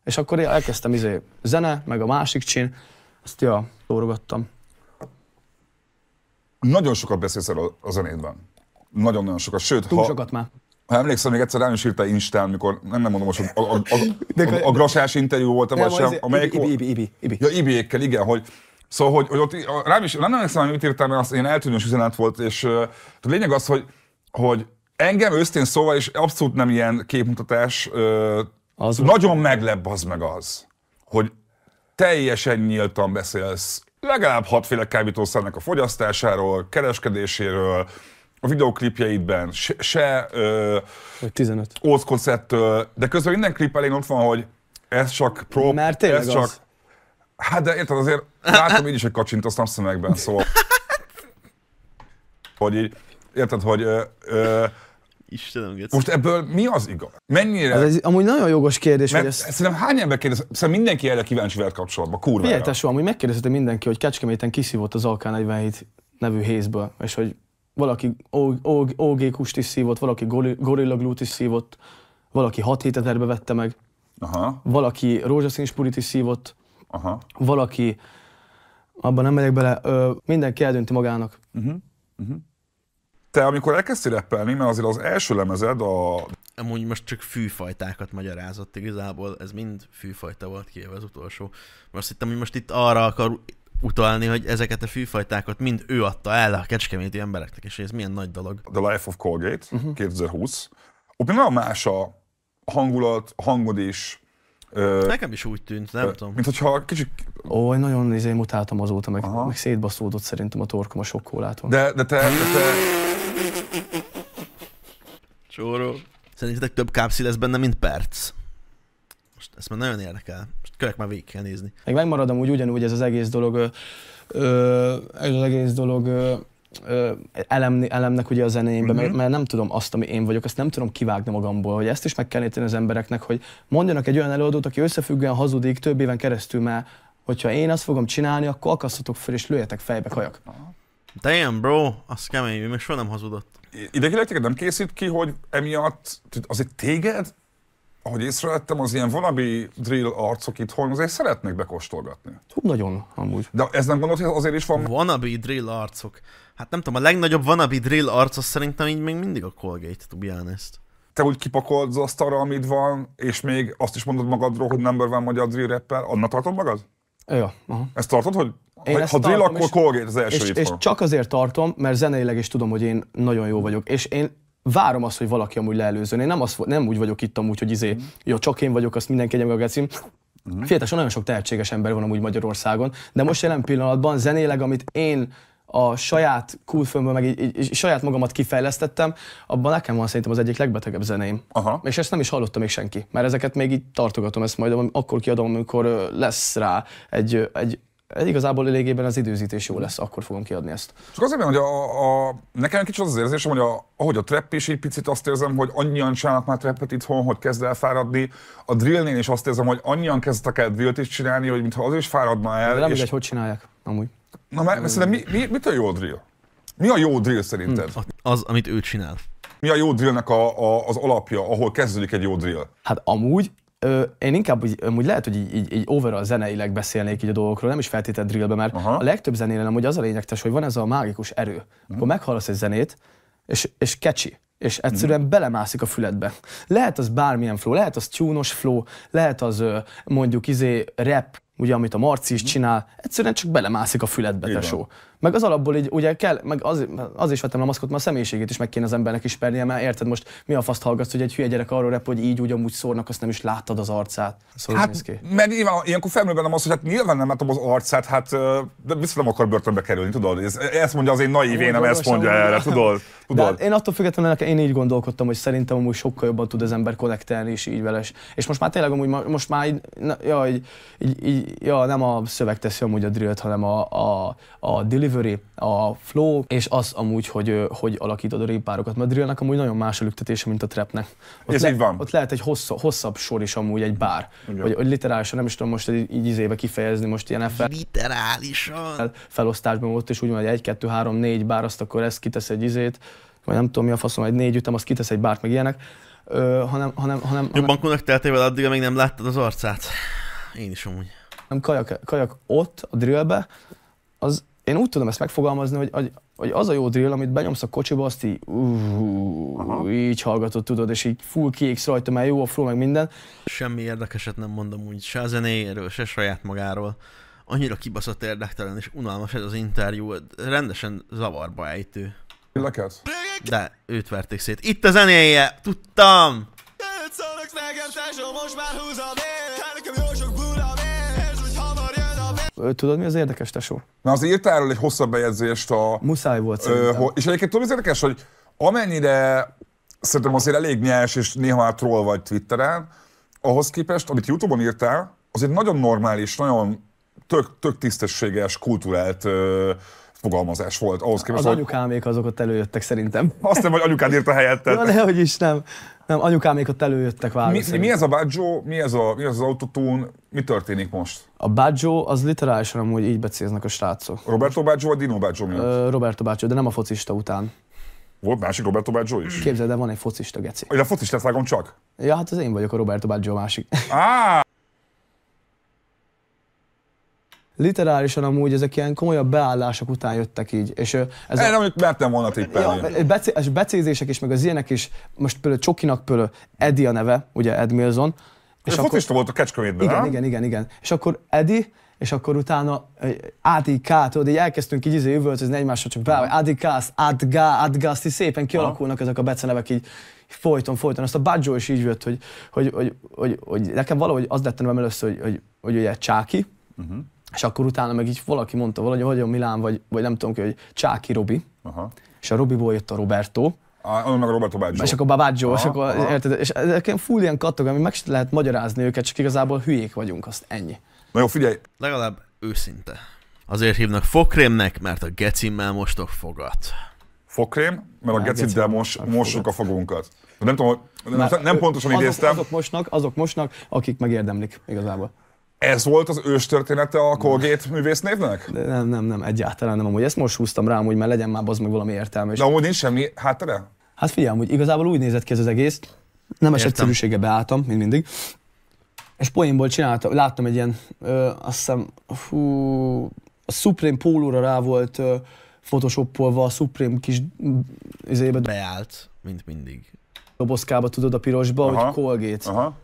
És akkor én elkezdtem izé, zene, meg a másik csin, azt ja, lórogattam. Nagyon sokat beszélsz el a zenédben. Nagyon-nagyon sokat. Sőt, Túl ha... sokat már. Ha emlékszem, még egyszer rám is Instán, mikor nem, nem mondom most, a, a, a, a, a grasás interjú voltam, vagy sem, amelyik... Ibi, Ibi, Ibi, Ibi. Ja, Ibiékkel, igen, hogy, Szóval, hogy, hogy ott rám is, nem emlékszem, hogy mit írtam, mert az ilyen eltűnős üzenet volt, és a lényeg az, hogy, hogy Engem ősztén szóval, és abszolút nem ilyen képmutatás, az nagyon meglep az meg az, hogy teljesen nyíltan beszélsz legalább hatféle kábítószernek a fogyasztásáról, kereskedéséről, a videoklipjeidben se, se ö, de közben minden klip elén ott van, hogy ez csak pro, Mert tényleg ez az. csak... Hát de érted, azért látom így is, hogy kacsintasz napszemekben, szóval... Hogy így, érted, hogy ö, ö, Istenem, Geci. Most ebből mi az igaz? Mennyire? Ez egy, amúgy nagyon jogos kérdés, Mert hogy ezt... Szerintem hány ember kérdez, szerintem mindenki erre kíváncsi veled kapcsolatban, kurva. Miért tesó, amúgy megkérdezte mindenki, hogy Kecskeméten kiszívott az Alkán 47 nevű hézből, és hogy valaki OG kust is szívott, valaki Gorilla glue is szívott, valaki 6 héteterbe vette meg, Aha. valaki rózsaszín spurit is szívott, Aha. valaki, abban nem megyek bele, ö, mindenki eldönti magának. Uh-huh. Uh-huh. Te amikor elkezdtél repelni, mert azért az első lemezed a... Amúgy most csak fűfajtákat magyarázott igazából, ez mind fűfajta volt ki az utolsó. Most hittem, hogy most itt arra akar utalni, hogy ezeket a fűfajtákat mind ő adta el a kecskeméti embereknek, és ez milyen nagy dolog. The Life of Colgate, uh-huh. Mhm. 2020. Ott nagyon más a hangulat, a hangod is, Ö, Nekem is úgy tűnt, nem ö, tudom. Mint hogyha kicsit... Ó, én nagyon izé mutáltam azóta, meg, Aha. meg szétbaszódott szerintem a torkom a sokkolától. De, de te, de te... Csóró. Szerintetek több kápszi lesz benne, mint perc? Most ezt már nagyon érdekel. Most kövek már végig kell nézni. Meg megmaradom úgy, ugyanúgy ez az egész dolog, ö, ez az egész dolog ö, elem, elemnek ugye a zenémbe, uh-huh. Mhm. mert, nem tudom azt, ami én vagyok, azt nem tudom kivágni magamból, hogy ezt is meg kell érteni az embereknek, hogy mondjanak egy olyan előadót, aki összefüggően hazudik több éven keresztül, mert hogyha én azt fogom csinálni, akkor akasztatok fel és lőjetek fejbe kajak. Aha. Damn, bro, az kemény, még soha nem hazudott. Idegileg téged nem készít ki, hogy emiatt azért téged, ahogy észrevettem, az ilyen valami drill arcok itthon azért szeretnek bekóstolgatni. Hú, nagyon, amúgy. De ez nem gondolod, hogy azért is van... Wannabe drill arcok. Hát nem tudom, a legnagyobb wannabe drill arc az szerintem így még mindig a Colgate, to be honest te úgy kipakold az asztalra, amit van, és még azt is mondod magadról, hogy number van magyar drill rapper, annak tartod magad? Ja, aha. Ezt tartod, hogy én ha, drill, akkor és, Colgate az első és, és csak azért tartom, mert zeneileg is tudom, hogy én nagyon jó vagyok. És én várom azt, hogy valaki amúgy leelőzön. Én nem, az, nem úgy vagyok itt amúgy, hogy izé, mm. jó, csak én vagyok, azt mindenki egyem a gecim. Mm. Fiatáson szóval nagyon sok tehetséges ember van amúgy Magyarországon, de most jelen pillanatban zenéleg, amit én a saját kulfömből, meg így, így, így, saját magamat kifejlesztettem, abban nekem van szerintem az egyik legbetegebb zeneim. Aha. És ezt nem is hallotta még senki, mert ezeket még így tartogatom, ezt majd akkor kiadom, amikor lesz rá egy, egy igazából elégében az időzítés jó lesz, akkor fogom kiadni ezt. Csak azért, mert hogy a, a, nekem kicsit az az érzésem, hogy a, ahogy a trap is egy picit azt érzem, hogy annyian csinálnak már trappet itthon, hogy kezd el fáradni. A drillnél is azt érzem, hogy annyian kezdtek el drillt is csinálni, hogy mintha az is fáradna el. De nem és... mindegy, hogy csinálják, amúgy. Na mert, mert szerintem mi, mi, mitől jó drill? Mi a jó drill szerinted? Hmm. Az, amit ő csinál. Mi a jó drillnek a, a, az alapja, ahol kezdődik egy jó drill? Hát amúgy ö, én inkább úgy, úgy lehet, hogy így, így, így overall zeneileg beszélnék így a dolgokról, nem is feltétlenül drillbe, mert Aha. a legtöbb zenére, nem, hogy az a lényegtes, hogy van ez a mágikus erő. Mm. Akkor meghallasz egy zenét, és, és kecsi és mhm. egyszerűen mm. belemászik a füledbe. Lehet az bármilyen flow, lehet az túnos flow, lehet az mondjuk izé rap, ugye, amit a Marci is mm. csinál, egyszerűen csak belemászik a füledbe, tesó. Meg az alapból így, ugye kell, meg az, az is vettem a maszkot, mert a személyiségét is meg kéne az embernek ismernie, mert érted most mi a faszt hallgatsz, hogy egy hülye gyerek arról rep, hogy így úgy amúgy szórnak, azt nem is láttad az arcát. Szóval hát, ki. mert nyilván ilyenkor felmerül bennem az, hogy hát nyilván nem látom az arcát, hát de biztos nem akar börtönbe kerülni, tudod? Ez, ezt mondja az én naív én, ezt mondja erre, tudod? tudod? én attól függetlenül én így gondolkodtam, hogy szerintem amúgy sokkal jobban tud az ember konnektelni, és így veles. És most már tényleg amúgy, most már így, na, ja, így, így, így ja, nem a szöveg teszi amúgy a drillt, hanem a, a, a delivery delivery, a flow, és az amúgy, hogy, hogy alakítod a répárokat. Mert a drillnek amúgy nagyon más a lüktetése, mint a trapnek. Ott Ez le, így van. Ott lehet egy hossza, hosszabb sor is amúgy egy bár. Ugyan. Vagy, hogy literálisan nem is tudom most így, így izébe kifejezni most ilyen effekt. Literálisan. Felosztásban volt, és úgy van, hogy egy, kettő, három, négy bár, azt akkor ezt kitesz egy izét, vagy nem tudom mi a faszom, egy négy ütem, azt kitesz egy bárt, meg ilyenek. Ö, hanem, hanem, hanem, Jobban konnekteltél addig, amíg nem láttad az arcát. Én is amúgy. Nem kajak, kajak ott, a drillbe, az én úgy tudom ezt megfogalmazni, hogy, hogy, az a jó drill, amit benyomsz a kocsiba, azt így, uh, így hallgatod, tudod, és így full kiéksz rajta, mert jó a flow, meg minden. Semmi érdekeset nem mondom úgy, se a zenéjéről, se saját magáról. Annyira kibaszott érdektelen és unalmas ez az interjú, rendesen zavarba ejtő. Illekez? De őt verték szét. Itt a zenéje! Tudtam! Szólok nekem, tesó, most már húzom Tudod, mi az érdekes, tesó? Na az írtál egy hosszabb bejegyzést a... Muszáj volt szerintem. Ö, és egyébként tudom, az érdekes, hogy amennyire szerintem azért elég nyers, és néha már troll vagy Twitteren, ahhoz képest, amit Youtube-on írtál, az egy nagyon normális, nagyon tök, tök tisztességes, kultúrált ö, fogalmazás volt ahhoz képest. Az hogy... anyukámék azok ott előjöttek szerintem. Azt nem, hogy anyukád írta helyette. Na, de is nem. Nem, még ott előjöttek mi, mi, ez a Baggio, mi ez, a, mi ez az autotune, mi történik most? A Baggio az literálisan amúgy így becéznek a srácok. Roberto Baggio vagy Dino Baggio miatt? Ö, Roberto Baggio, de nem a focista után. Volt másik Roberto Baggio is? Képzeld de van egy focista geci. Én a focista vágom csak. Ja, hát az én vagyok a Roberto Baggio másik. Ah! literálisan amúgy ezek ilyen komolyabb beállások után jöttek így. És ez Erre, a... amit mertem volna tippelni. Ja, becé, és becézések is, meg az ilyenek is, most például Csokinak például Edi a neve, ugye Ed Milson. És a akkor, fotista volt a Kecskemétben, igen, nem? igen, igen, igen. És akkor Edi, és akkor utána ATK, tudod, így elkezdtünk így izé üvöltözni egymásra, csak bá, ATK, Adga, ATGA, így szépen kialakulnak ezek a becenevek így folyton, folyton. Azt a Baggio is így jött, hogy, hogy, hogy, hogy, hogy, nekem valahogy az lett először, hogy, hogy, hogy ugye Csáki, uh-huh és akkor utána meg így valaki mondta valahogy, hogy a Milán, vagy, vagy nem tudom ki, hogy Csáki Robi. Aha. És a Robiból jött a Roberto. Ah, meg a Roberto Baggio. És akkor Baggio, és akkor aha. érted, és ezeken full ilyen kattog, ami meg sem lehet magyarázni őket, csak igazából hülyék vagyunk, azt ennyi. Na jó, figyelj! Legalább őszinte. Azért hívnak fokrémnek, mert a gecimmel mostok fogat. Fokrém, mert a geciddel mos, mostok a fogunkat. Nem tudom, nem, nem pontosan azok, idéztem. Azok mosnak, azok mosnak, akik megérdemlik igazából. Ez volt az ős története a Colgate művésznévnek? De nem, nem, nem, egyáltalán nem. Amúgy ezt most húztam rá, hogy már legyen már az meg valami értelme. De amúgy nincs semmi háttere? Hát figyelj, hogy igazából úgy nézett ki ez az egész. Nemes egyszerűsége beálltam, mint mindig. És poénból csináltam, láttam egy ilyen, ö, azt hiszem, hú, a Supreme pólóra rá volt ö, photoshopolva, a Supreme kis izébe. Beállt, mint mindig. Dobozkába tudod a pirosba, Aha. hogy Colgate. Aha.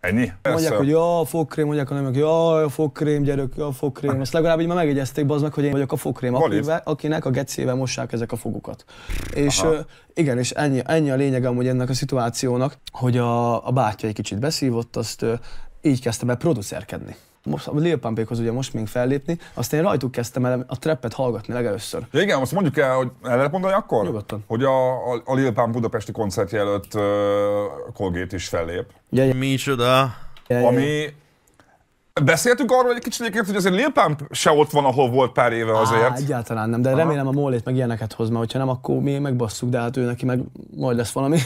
Ennyi? Persze. Mondják, hogy ja, a fogkrém, mondják a nemek, ja, a fogkrém, gyerek, ja, a fogkrém. Ezt hm. legalább így már megegyezték bazd meg, hogy én vagyok a fogkrém, akivel, akinek a gecével mossák ezek a fogukat. És Aha. igen, és ennyi, ennyi a lényeg amúgy ennek a szituációnak, hogy a, a bátyja egy kicsit beszívott, azt így kezdtem el producerkedni most a Lil Pumpékhoz ugye most még fellépni, azt én rajtuk kezdtem el a treppet hallgatni legelőször. igen, azt mondjuk el, hogy el lehet mondani akkor? Nyugodtan. Hogy a, a, a Lil Pump budapesti koncertje előtt uh, Colgate is fellép. Ja, ja. Micsoda? Ja, ja. Ami Beszéltünk arról egy kicsit egyébként, hogy azért Lil Pump se ott van, ahol volt pár éve azért. Á, egyáltalán nem, de remélem a Mólét meg ilyeneket hoz, mert ha nem, akkor mi megbasszuk, de hát ő neki meg majd lesz valami.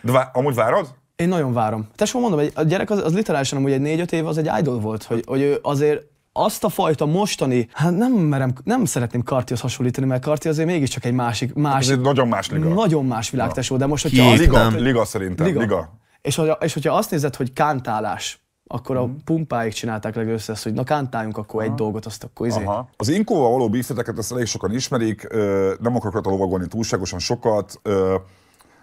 de vá- amúgy várod? Én nagyon várom. Tesó, mondom, egy, a gyerek az, az literálisan amúgy egy négy-öt év az egy idol volt, hogy, hogy ő azért azt a fajta mostani, hát nem merem, nem szeretném Kartihoz hasonlítani, mert Karti azért mégiscsak egy másik, másik... Hát ez egy nagyon más liga. Nagyon más világ, ja. tesó, de most, hogyha... Az, liga, liga szerintem, liga. liga. És, és hogyha azt nézed, hogy kántálás, akkor a mhm. pumpáig csinálták legőször ezt, hogy na kántáljunk akkor Aha. egy dolgot, azt akkor izé. Aha. Az inkóval való bífeteket ezt elég sokan ismerik, nem akarok rajta lovagolni túlságosan sokat,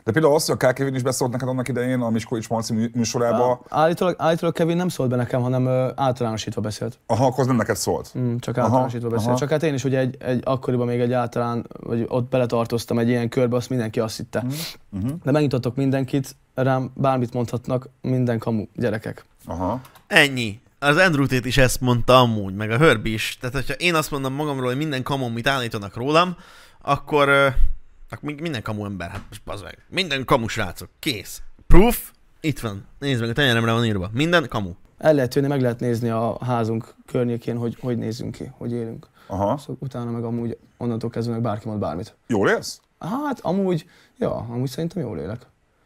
de például azt, hogy a K. Kevin is beszólt neked annak idején a Miskolcs Marci műsorába. Állítólag, állítólag Kevin nem szólt be nekem, hanem ö, általánosítva beszélt. Aha, akkor az nem neked szólt. Mm, csak általánosítva aha, beszélt. Aha. Csak hát én is ugye egy, egy akkoriban még egy általán, vagy ott beletartoztam egy ilyen körbe, azt mindenki azt hitte. Mm. hmm De megnyitottok mindenkit, rám bármit mondhatnak minden kamu gyerekek. Aha. Ennyi az Andrew Tate is ezt mondta amúgy, meg a Herbie is. Tehát, hogyha én azt mondom magamról, hogy minden kamu mit állítanak rólam, akkor akkor minden kamu ember, hát most bazd meg. Minden kamu srácok, kész. Proof, itt van. Nézd meg, a tenyeremre van írva. Minden kamu. El lehet jönni, meg lehet nézni a házunk környékén, hogy hogy nézzünk ki, hogy élünk. Aha. Szóval utána meg amúgy onnantól kezdve meg bárki mond bármit. Jól élsz? Hát amúgy, ja, amúgy szerintem jól élek.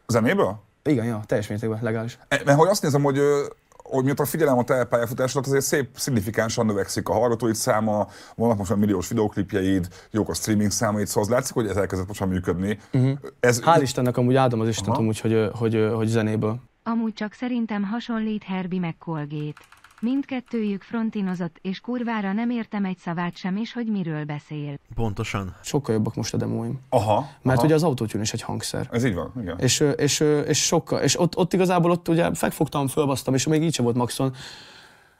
Zenéből? Igen, ja, teljes mértékben, legális. E, mert hogy azt nézem, hogy hogy miatt a figyelem a te azért szép, szignifikánsan növekszik a hallgatóid száma, vannak most már milliós videóklipjeid, jók a streaming számaid, szóval az látszik, hogy ez elkezdett most már működni. Uh-huh. Ez, Hál' Istennek amúgy áldom az Istent amúgy, hogy, hogy, hogy, hogy zenéből. Amúgy csak szerintem hasonlít Herbie meg Colgate. Mindkettőjük frontinozott, és kurvára nem értem egy szavát sem is, hogy miről beszél. Pontosan. Sokkal jobbak most a demóim. Aha. Mert aha. ugye az autótűn is egy hangszer. Ez így van, igen. És, és, és, sokkal, és ott, ott igazából ott ugye megfogtam, fölbasztam, és még így sem volt maxon.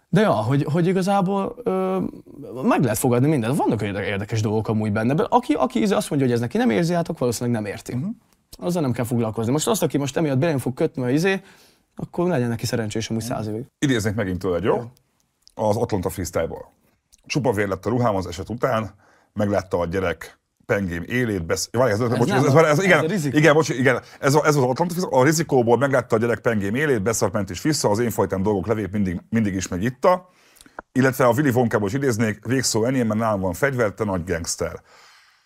De ja, hogy, hogy igazából ö, meg lehet fogadni mindent. Vannak olyan érdekes dolgok amúgy benne, de aki, aki azt mondja, hogy ez neki nem érzi, hát valószínűleg nem érti. Uh-huh. Azzal nem kell foglalkozni. Most azt, aki most emiatt belém fog kötni a izé, akkor legyen neki szerencsés amúgy száz évig. Idéznék megint tőled, jó? jó. Az Atlanta freestyle-ból. Csupa vér lett a ruhám az eset után, meglátta a gyerek pengém élét, besz... Várj, ez, ez, bocs, ez, ez, ez, ez, igen, ez igen, bocs, igen, ez, ez az freestyle, a rizikóból meglátta a gyerek pengém élét, beszart ment is vissza, az én fajtám dolgok levét mindig, mindig is megitta, illetve a Willy Wonkából is idéznék, végszó enyém, mert nálam van fegyver, te nagy gangster.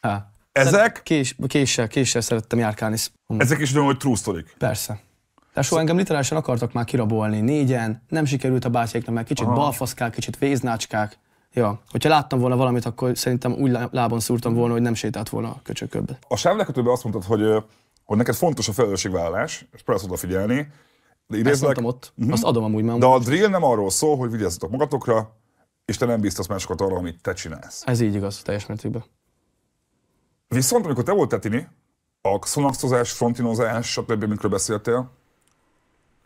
Ha. Ezek... Kés, késsel, késsel szerettem járkálni. Ezek is olyan, hogy true story Persze. De soha engem literálisan akartak már kirabolni négyen, nem sikerült a bátyáknak, mert kicsit balfaszkák, kicsit véznácskák. Ja, hogyha láttam volna valamit, akkor szerintem úgy lábon szúrtam volna, hogy nem sétált volna a köcsököbb. A sávlekötőben azt mondtad, hogy, hogy neked fontos a felelősségvállalás, és persze odafigyelni. De idézlek, Ezt ott, uh-huh. azt adom amúgy már. De a drill nem arról szól, hogy vigyázzatok magatokra, és te nem bíztasz másokat arra, amit te csinálsz. Ez így igaz, teljes mértékben. Viszont amikor te voltál Tini, a szonasztozás, frontinozás, stb. amikről beszéltél,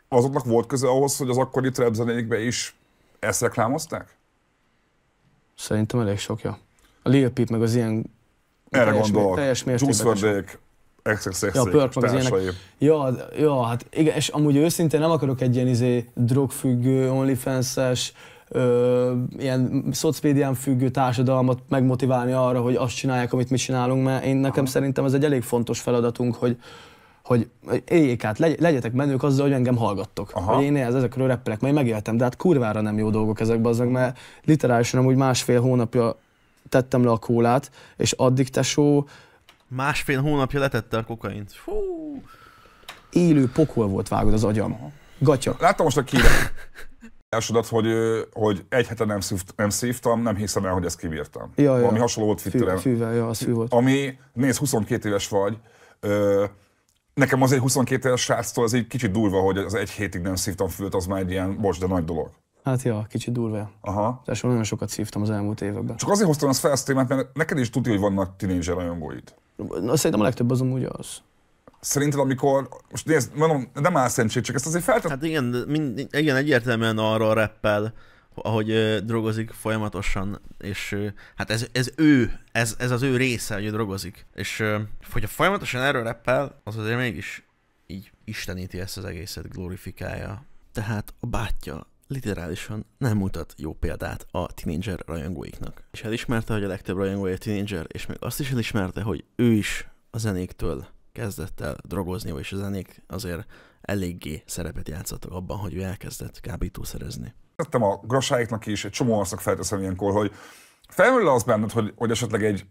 azoknak volt köze ahhoz, hogy az akkori trap is ezt reklámozták? Szerintem elég sokja. A Lil Peep meg az ilyen Erre teljes, gondolok. teljes mértékben. ja, Pörk meg az ilyenek. Ja, ja, hát igen, és amúgy őszintén nem akarok egy ilyen izé, drogfüggő, onlyfans-es, ö, ilyen szocmédián függő társadalmat megmotiválni arra, hogy azt csinálják, amit mi csinálunk, mert én nekem Aha. szerintem ez egy elég fontos feladatunk, hogy, hogy éljék át, legyetek menők azzal, hogy engem hallgattok. Aha. Hogy én ez, ezekről reppelek, majd megéltem, de hát kurvára nem jó dolgok ezek azok, mert literálisan amúgy másfél hónapja tettem le a kólát, és addig tesó... Másfél hónapja letette a kokaint. Fú. Élő pokol volt vágod az agyam. Gatya. Láttam most a kírek. Esodat, hogy, hogy egy hete nem, szív, nem szívtam, nem hiszem el, hogy ezt kibírtam. Ja, ja. Ami hasonló volt Twitteren. Fű, fűvel, ja, az fű volt. Ami, nézd, 22 éves vagy, ö, Nekem azért 22 éves sráctól az egy kicsit durva, hogy az egy hétig nem szívtam fült, az már egy ilyen, bocs, de nagy dolog. Hát ja, kicsit durva. Aha. Tehát nagyon sokat szívtam az elmúlt években. Csak azért hoztam ezt fel ezt témát, mert neked is tudja, hogy vannak tinédzser rajongóid. Na, szerintem a legtöbb az amúgy az. Szerinted, amikor, most nézd, mondom, nem áll szentség, csak ezt azért feltett... Hát igen, mind, igen, egyértelműen arra reppel, ahogy drogozik folyamatosan, és hát ez, ez ő, ez, ez az ő része, hogy ő drogozik. És hogyha folyamatosan erről reppel, az azért mégis így isteníti ezt az egészet, glorifikálja. Tehát a bátyja literálisan nem mutat jó példát a tinédzser rajongóiknak. És elismerte, hogy a legtöbb rajongója tinédzser, és még azt is elismerte, hogy ő is a zenéktől kezdett el drogozni, és a zenék azért eléggé szerepet játszottak abban, hogy ő elkezdett kábítószerezni tettem a grasáiknak is, egy csomó arcnak felteszem ilyenkor, hogy felmerül az benned, hogy, hogy esetleg egy,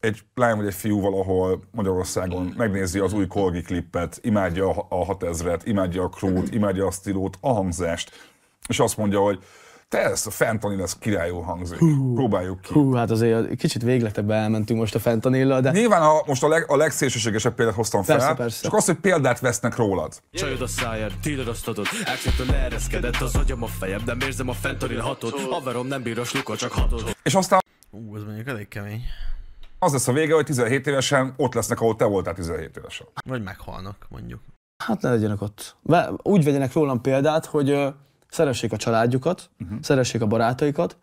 egy lány vagy egy fiú valahol Magyarországon megnézi az új Kolgi klippet, imádja a 6000-et, imádja a krút, imádja a stílót, a hangzást, és azt mondja, hogy te ez a fentanil, ez királyul hangzik. Hú, Próbáljuk ki. Hú, hát azért kicsit végletebb elmentünk most a fentanillal, de... Nyilván a, most a, leg, a legszélsőségesebb példát hoztam fel, persze. persze. csak az, hogy példát vesznek rólad. Csajod a száján, tilrasztatod, Exitől leereszkedett az agyam a fejem, nem érzem a fentanil hatot, haverom nem bíros lukol, csak hatot. És aztán... Ú, ez mondjuk elég kemény. Az lesz a vége, hogy 17 évesen ott lesznek, ahol te voltál 17 évesen. Vagy meghalnak, mondjuk. Hát ne legyenek ott. Úgy vegyenek rólam példát, hogy szeressék a családjukat, uh-huh. szeressék a barátaikat,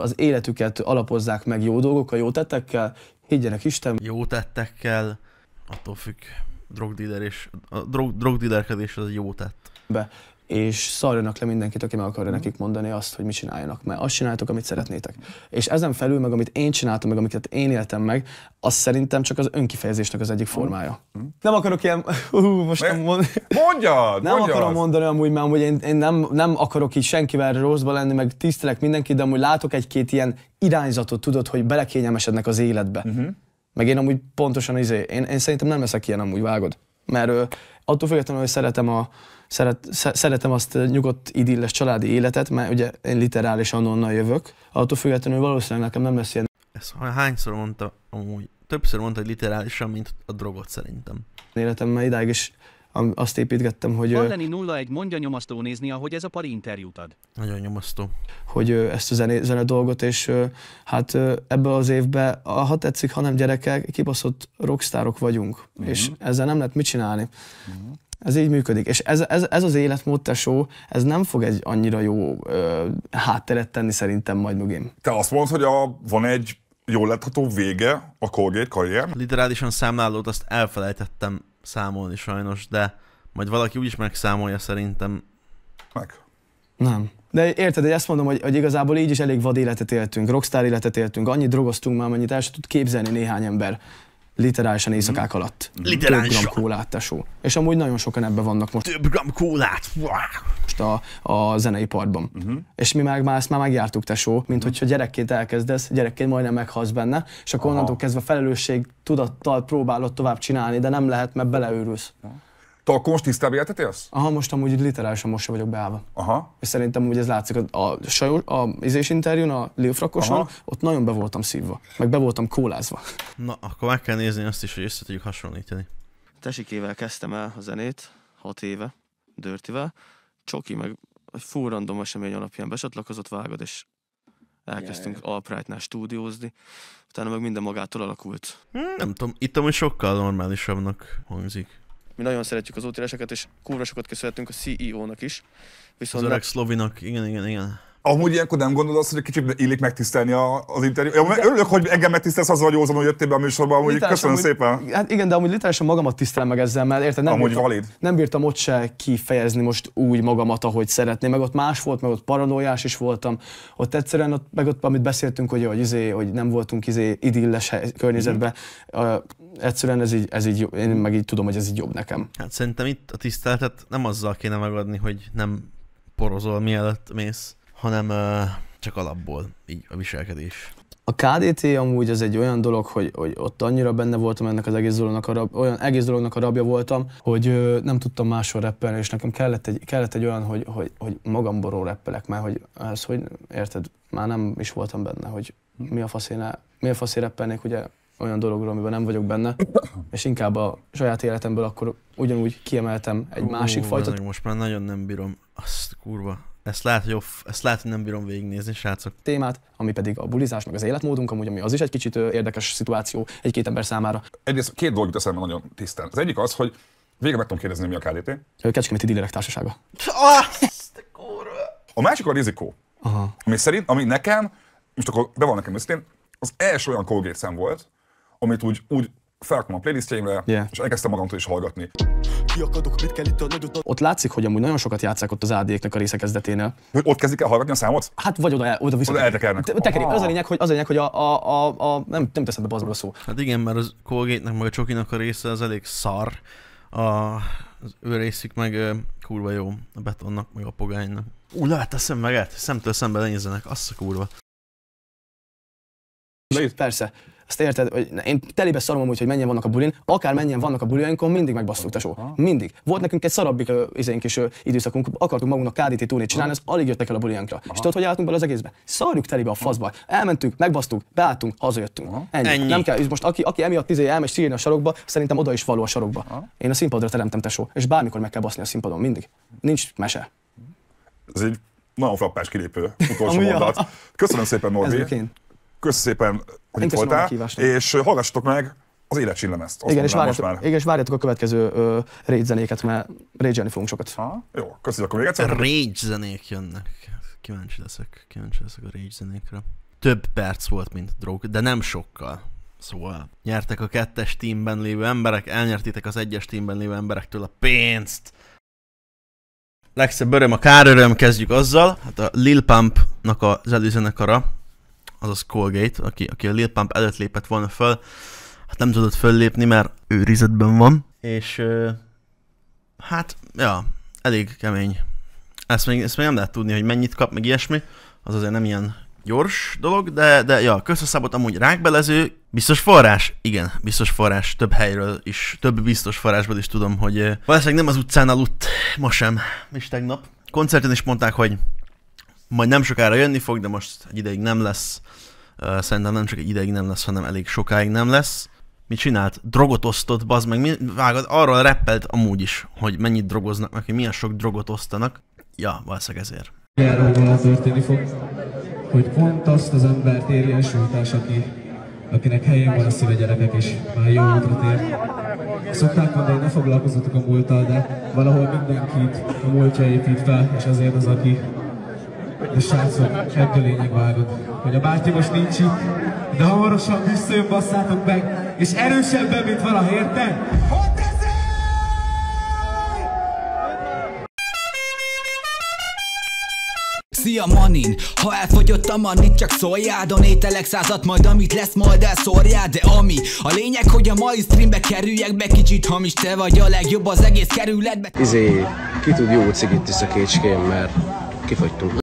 az életüket alapozzák meg jó dolgokkal, jó tettekkel, higgyenek Isten. Jó tettekkel, attól függ, drogdíler és a drog, drogdílerkedés az jó tett. Be és szarjanak le mindenkit, aki meg akarja nekik mondani azt, hogy mit csináljanak, mert azt csináltok, amit szeretnétek. És ezen felül meg, amit én csináltam, meg amiket én éltem meg, az szerintem csak az önkifejezésnek az egyik formája. Nem akarok ilyen... Hú, most nem mond... Mondjad! Nem mondjad. akarom mondani amúgy, mert amúgy én, én nem, nem akarok így senkivel rosszba lenni, meg tisztelek mindenkit, de amúgy látok egy-két ilyen irányzatot, tudod, hogy belekényelmesednek az életbe. Uh-huh. Meg én amúgy pontosan izé, én, én szerintem nem leszek ilyen amúgy, vágod. Mert ö, attól függetlenül, hogy szeretem a, Szeret, szeretem azt eh, nyugodt, idilles családi életet, mert ugye én literálisan onnan jövök. Attól függetlenül valószínűleg nekem nem lesz ilyen. Ezt hányszor mondta amúgy? Többször mondta, hogy literálisan, mint a drogot szerintem. Életem már idáig is azt építgettem, hogy... Eh, Hallani 01 mondja nyomasztó nézni, ahogy ez a pari interjút ad. Nagyon nyomasztó. Hogy eh, ezt a zene, zene dolgot, és hát ebbe az évben, ha tetszik, ha nem gyerekek, kibaszott rockstárok vagyunk, mm. és mhm. ezzel nem lehet mit csinálni. Mm. Ez így működik. És ez, ez, ez az életmód, tesó, ez nem fog egy annyira jó ö, hátteret tenni szerintem majd mögém. Te azt mondod, hogy a, van egy jól látható vége a Colgate karrier? Literálisan számlálót azt elfelejtettem számolni sajnos, de majd valaki úgyis megszámolja szerintem. Meg. Nem. De érted, hogy ezt mondom, hogy, hogy igazából így is elég vad életet éltünk, rockstar életet éltünk, annyit drogoztunk már, amennyit el sem tud képzelni néhány ember literálisan éjszakák mhm. alatt. Mhm. Literálisan. Több kólát, tesó. És amúgy nagyon sokan ebben vannak most. Több gram kólát! Most a, a zeneiparban. Uh-huh. És mi már, már ezt már megjártuk, tesó, mint uh-huh. hogyha gyerekként elkezdesz, gyerekként majdnem meghalsz benne, és akkor Aha. onnantól kezdve felelősség tudattal próbálod tovább csinálni, de nem lehet, mert beleőrülsz most tisztább életet élsz? Aha, most amúgy literálisan most sem vagyok beállva. Aha. És szerintem úgy ez látszik a, a, sajó, a izés interjún, a lilfrakoson, ott nagyon be voltam szívva, meg be voltam kólázva. Na, akkor meg kell nézni azt is, hogy össze tudjuk hasonlítani. Tesikével kezdtem el a zenét, hat éve, Dörtivel. Csoki meg egy full random esemény alapján besatlakozott, vágod, és elkezdtünk yeah. Alprightnál stúdiózni, utána meg minden magától alakult. Hmm, nem tudom, itt amúgy sokkal normálisabbnak hangzik mi nagyon szeretjük az útéléseket, és kurva sokat köszönhetünk a CEO-nak is. Viszont az öreg szlovinak, igen, igen, igen. Amúgy ilyenkor nem gondolod azt, hogy kicsit illik megtisztelni a, az interjú. Ja, Örülök, hogy engem megtisztelsz azzal, hogy józanul jöttél be a műsorba, amúgy Litális, köszönöm amúgy, szépen. Hát igen, de amúgy literálisan magamat tisztelem meg ezzel, mert érted, nem, amúgy bírtam, valid. nem bírtam ott se kifejezni most úgy magamat, ahogy szeretném, meg ott más volt, meg ott paranoiás is voltam. Ott egyszerűen, ott, meg ott, amit beszéltünk, hogy, hogy, izé, hogy nem voltunk izé idilles környezetben, mm uh, egyszerűen ez így, ez így, én meg így tudom, hogy ez így jobb nekem. Hát szerintem itt a tiszteletet nem azzal kéne megadni, hogy nem porozol mielőtt mész hanem csak alapból így a viselkedés. A KDT amúgy az egy olyan dolog, hogy, hogy ott annyira benne voltam ennek az egész dolognak a rab, olyan egész dolognak a rabja voltam, hogy ö, nem tudtam máshol rappelni, és nekem kellett egy, kellett egy olyan, hogy, hogy, hogy magamboró rappelek, mert hogy ez, hogy érted, már nem is voltam benne, hogy mi a faszéne, mi a faszé rappelnék, ugye olyan dologról, amiben nem vagyok benne, és inkább a saját életemből akkor ugyanúgy kiemeltem egy Ó, másik fajta. Most már nagyon nem bírom, azt kurva. Ezt lehet, hogy, off, ezt lehet, hogy nem bírom végignézni, srácok. Témát, ami pedig a bulizás, meg az életmódunk, amúgy, ami az is egy kicsit érdekes szituáció egy-két ember számára. Egyrészt két dolog jut eszembe nagyon tisztán. Az egyik az, hogy végre meg tudom kérdezni, mi a KDT. Kecskeméti Dillerek Társasága. A másik a rizikó. Aha. Ami szerint, ami nekem, most akkor be van nekem őszintén, az első olyan Colgate szem volt, amit úgy, úgy felraktam a playlistjeimre, yeah. és elkezdtem magamtól is hallgatni. Kiakadok, mit kell itt a nagyot... Ott látszik, hogy amúgy nagyon sokat játszák ott az ad a része kezdeténél. Hogy ott kezdik el hallgatni a számot? Hát vagy oda, oda viszont. Oda eltekernek. Te, tekerik. Ah. Az a lényeg, hogy, az a lényeg, hogy a, a, a, a nem, nem teszem be bazból a szó. Hát igen, mert az Colgate-nek meg a Csokinak a része az elég szar. A, az ő részük meg kurva jó. A betonnak, meg a pogánynak. Ú, lehet a szemveget, szemtől szembe lenézzenek, azt a kurva. Persze. Azt érted, hogy én telibe szarom úgy, hogy mennyien vannak a bulin, akár mennyien vannak a bulinkon, mindig megbasztuk a Mindig. Volt nekünk egy szarabbik izénk is időszakunk, akartunk magunknak KDT túlét csinálni, az alig jöttek el a bulinkra. És tudod, hogy álltunk bele az egészbe? Szarjuk telibe a faszba. Elmentünk, megbasztuk, beálltunk, hazajöttünk. Ennyi. Ennyi. Nem kell, és most aki, aki emiatt izé elmegy sírni a sarokba, szerintem oda is való a sarokba. Aha. Én a színpadra teremtem tesó, és bármikor meg kell baszni a színpadon, mindig. Nincs mese. Ez egy nagyon frappás kilépő utolsó mondat. Köszönöm szépen, Norbi kösz szépen, hogy itt voltál, és hallgassatok meg az élet Igen, és várjátok, már. igen, és várjátok a következő rage zenéket, mert rage fogunk sokat. Ha, jó, köszönjük akkor még egyszer. Rage zenék jönnek. Kíváncsi leszek, kíváncsi leszek a rage zenékre. Több perc volt, mint drog, de nem sokkal. Szóval nyertek a kettes teamben lévő emberek, elnyertitek az egyes teamben lévő emberektől a pénzt. Legszebb öröm a kár öröm, kezdjük azzal. Hát a Lil Pump-nak az előzenekara, azaz Colgate, aki, aki a Lil Pump előtt lépett volna föl, hát nem tudott föllépni, mert őrizetben van, és hát, ja, elég kemény. Ezt még, ezt még nem lehet tudni, hogy mennyit kap, meg ilyesmi, az azért nem ilyen gyors dolog, de, de ja, közhasszábot amúgy rákbelező, biztos forrás, igen, biztos forrás, több helyről is, több biztos forrásból is tudom, hogy valószínűleg nem az utcán aludt ma sem, és tegnap. Koncerten is mondták, hogy majd nem sokára jönni fog, de most egy ideig nem lesz. Szerintem nem csak egy ideig nem lesz, hanem elég sokáig nem lesz. Mi csinált? Drogot osztott, bazd meg, mi, vágod, arról reppelt amúgy is, hogy mennyit drogoznak meg, hogy milyen sok drogot osztanak. Ja, valószínűleg ezért. Járóval történni fog, hogy pont azt az embert érje el sújtás, aki, akinek helyén van a szíve gyerekek, és már jó útra tér. Szokták mondani, ne foglalkozzatok a múlttal, de valahol mindenkit a múltja épít fel, és azért az, aki de srácok, ebből lényeg vágod, hogy a bátya most nincs itt, de hamarosan visszajön, basszátok meg, és erősebben, mint valaha, érted? Szia manin, ha elfogyott a manit csak a Donételek százat majd amit lesz majd elszórjád, De ami, a lényeg hogy a mai streambe kerüljek be Kicsit hamis te vagy a legjobb az egész kerületbe Izé, ki tud jó cigit tisz a kécském, mert kifogytunk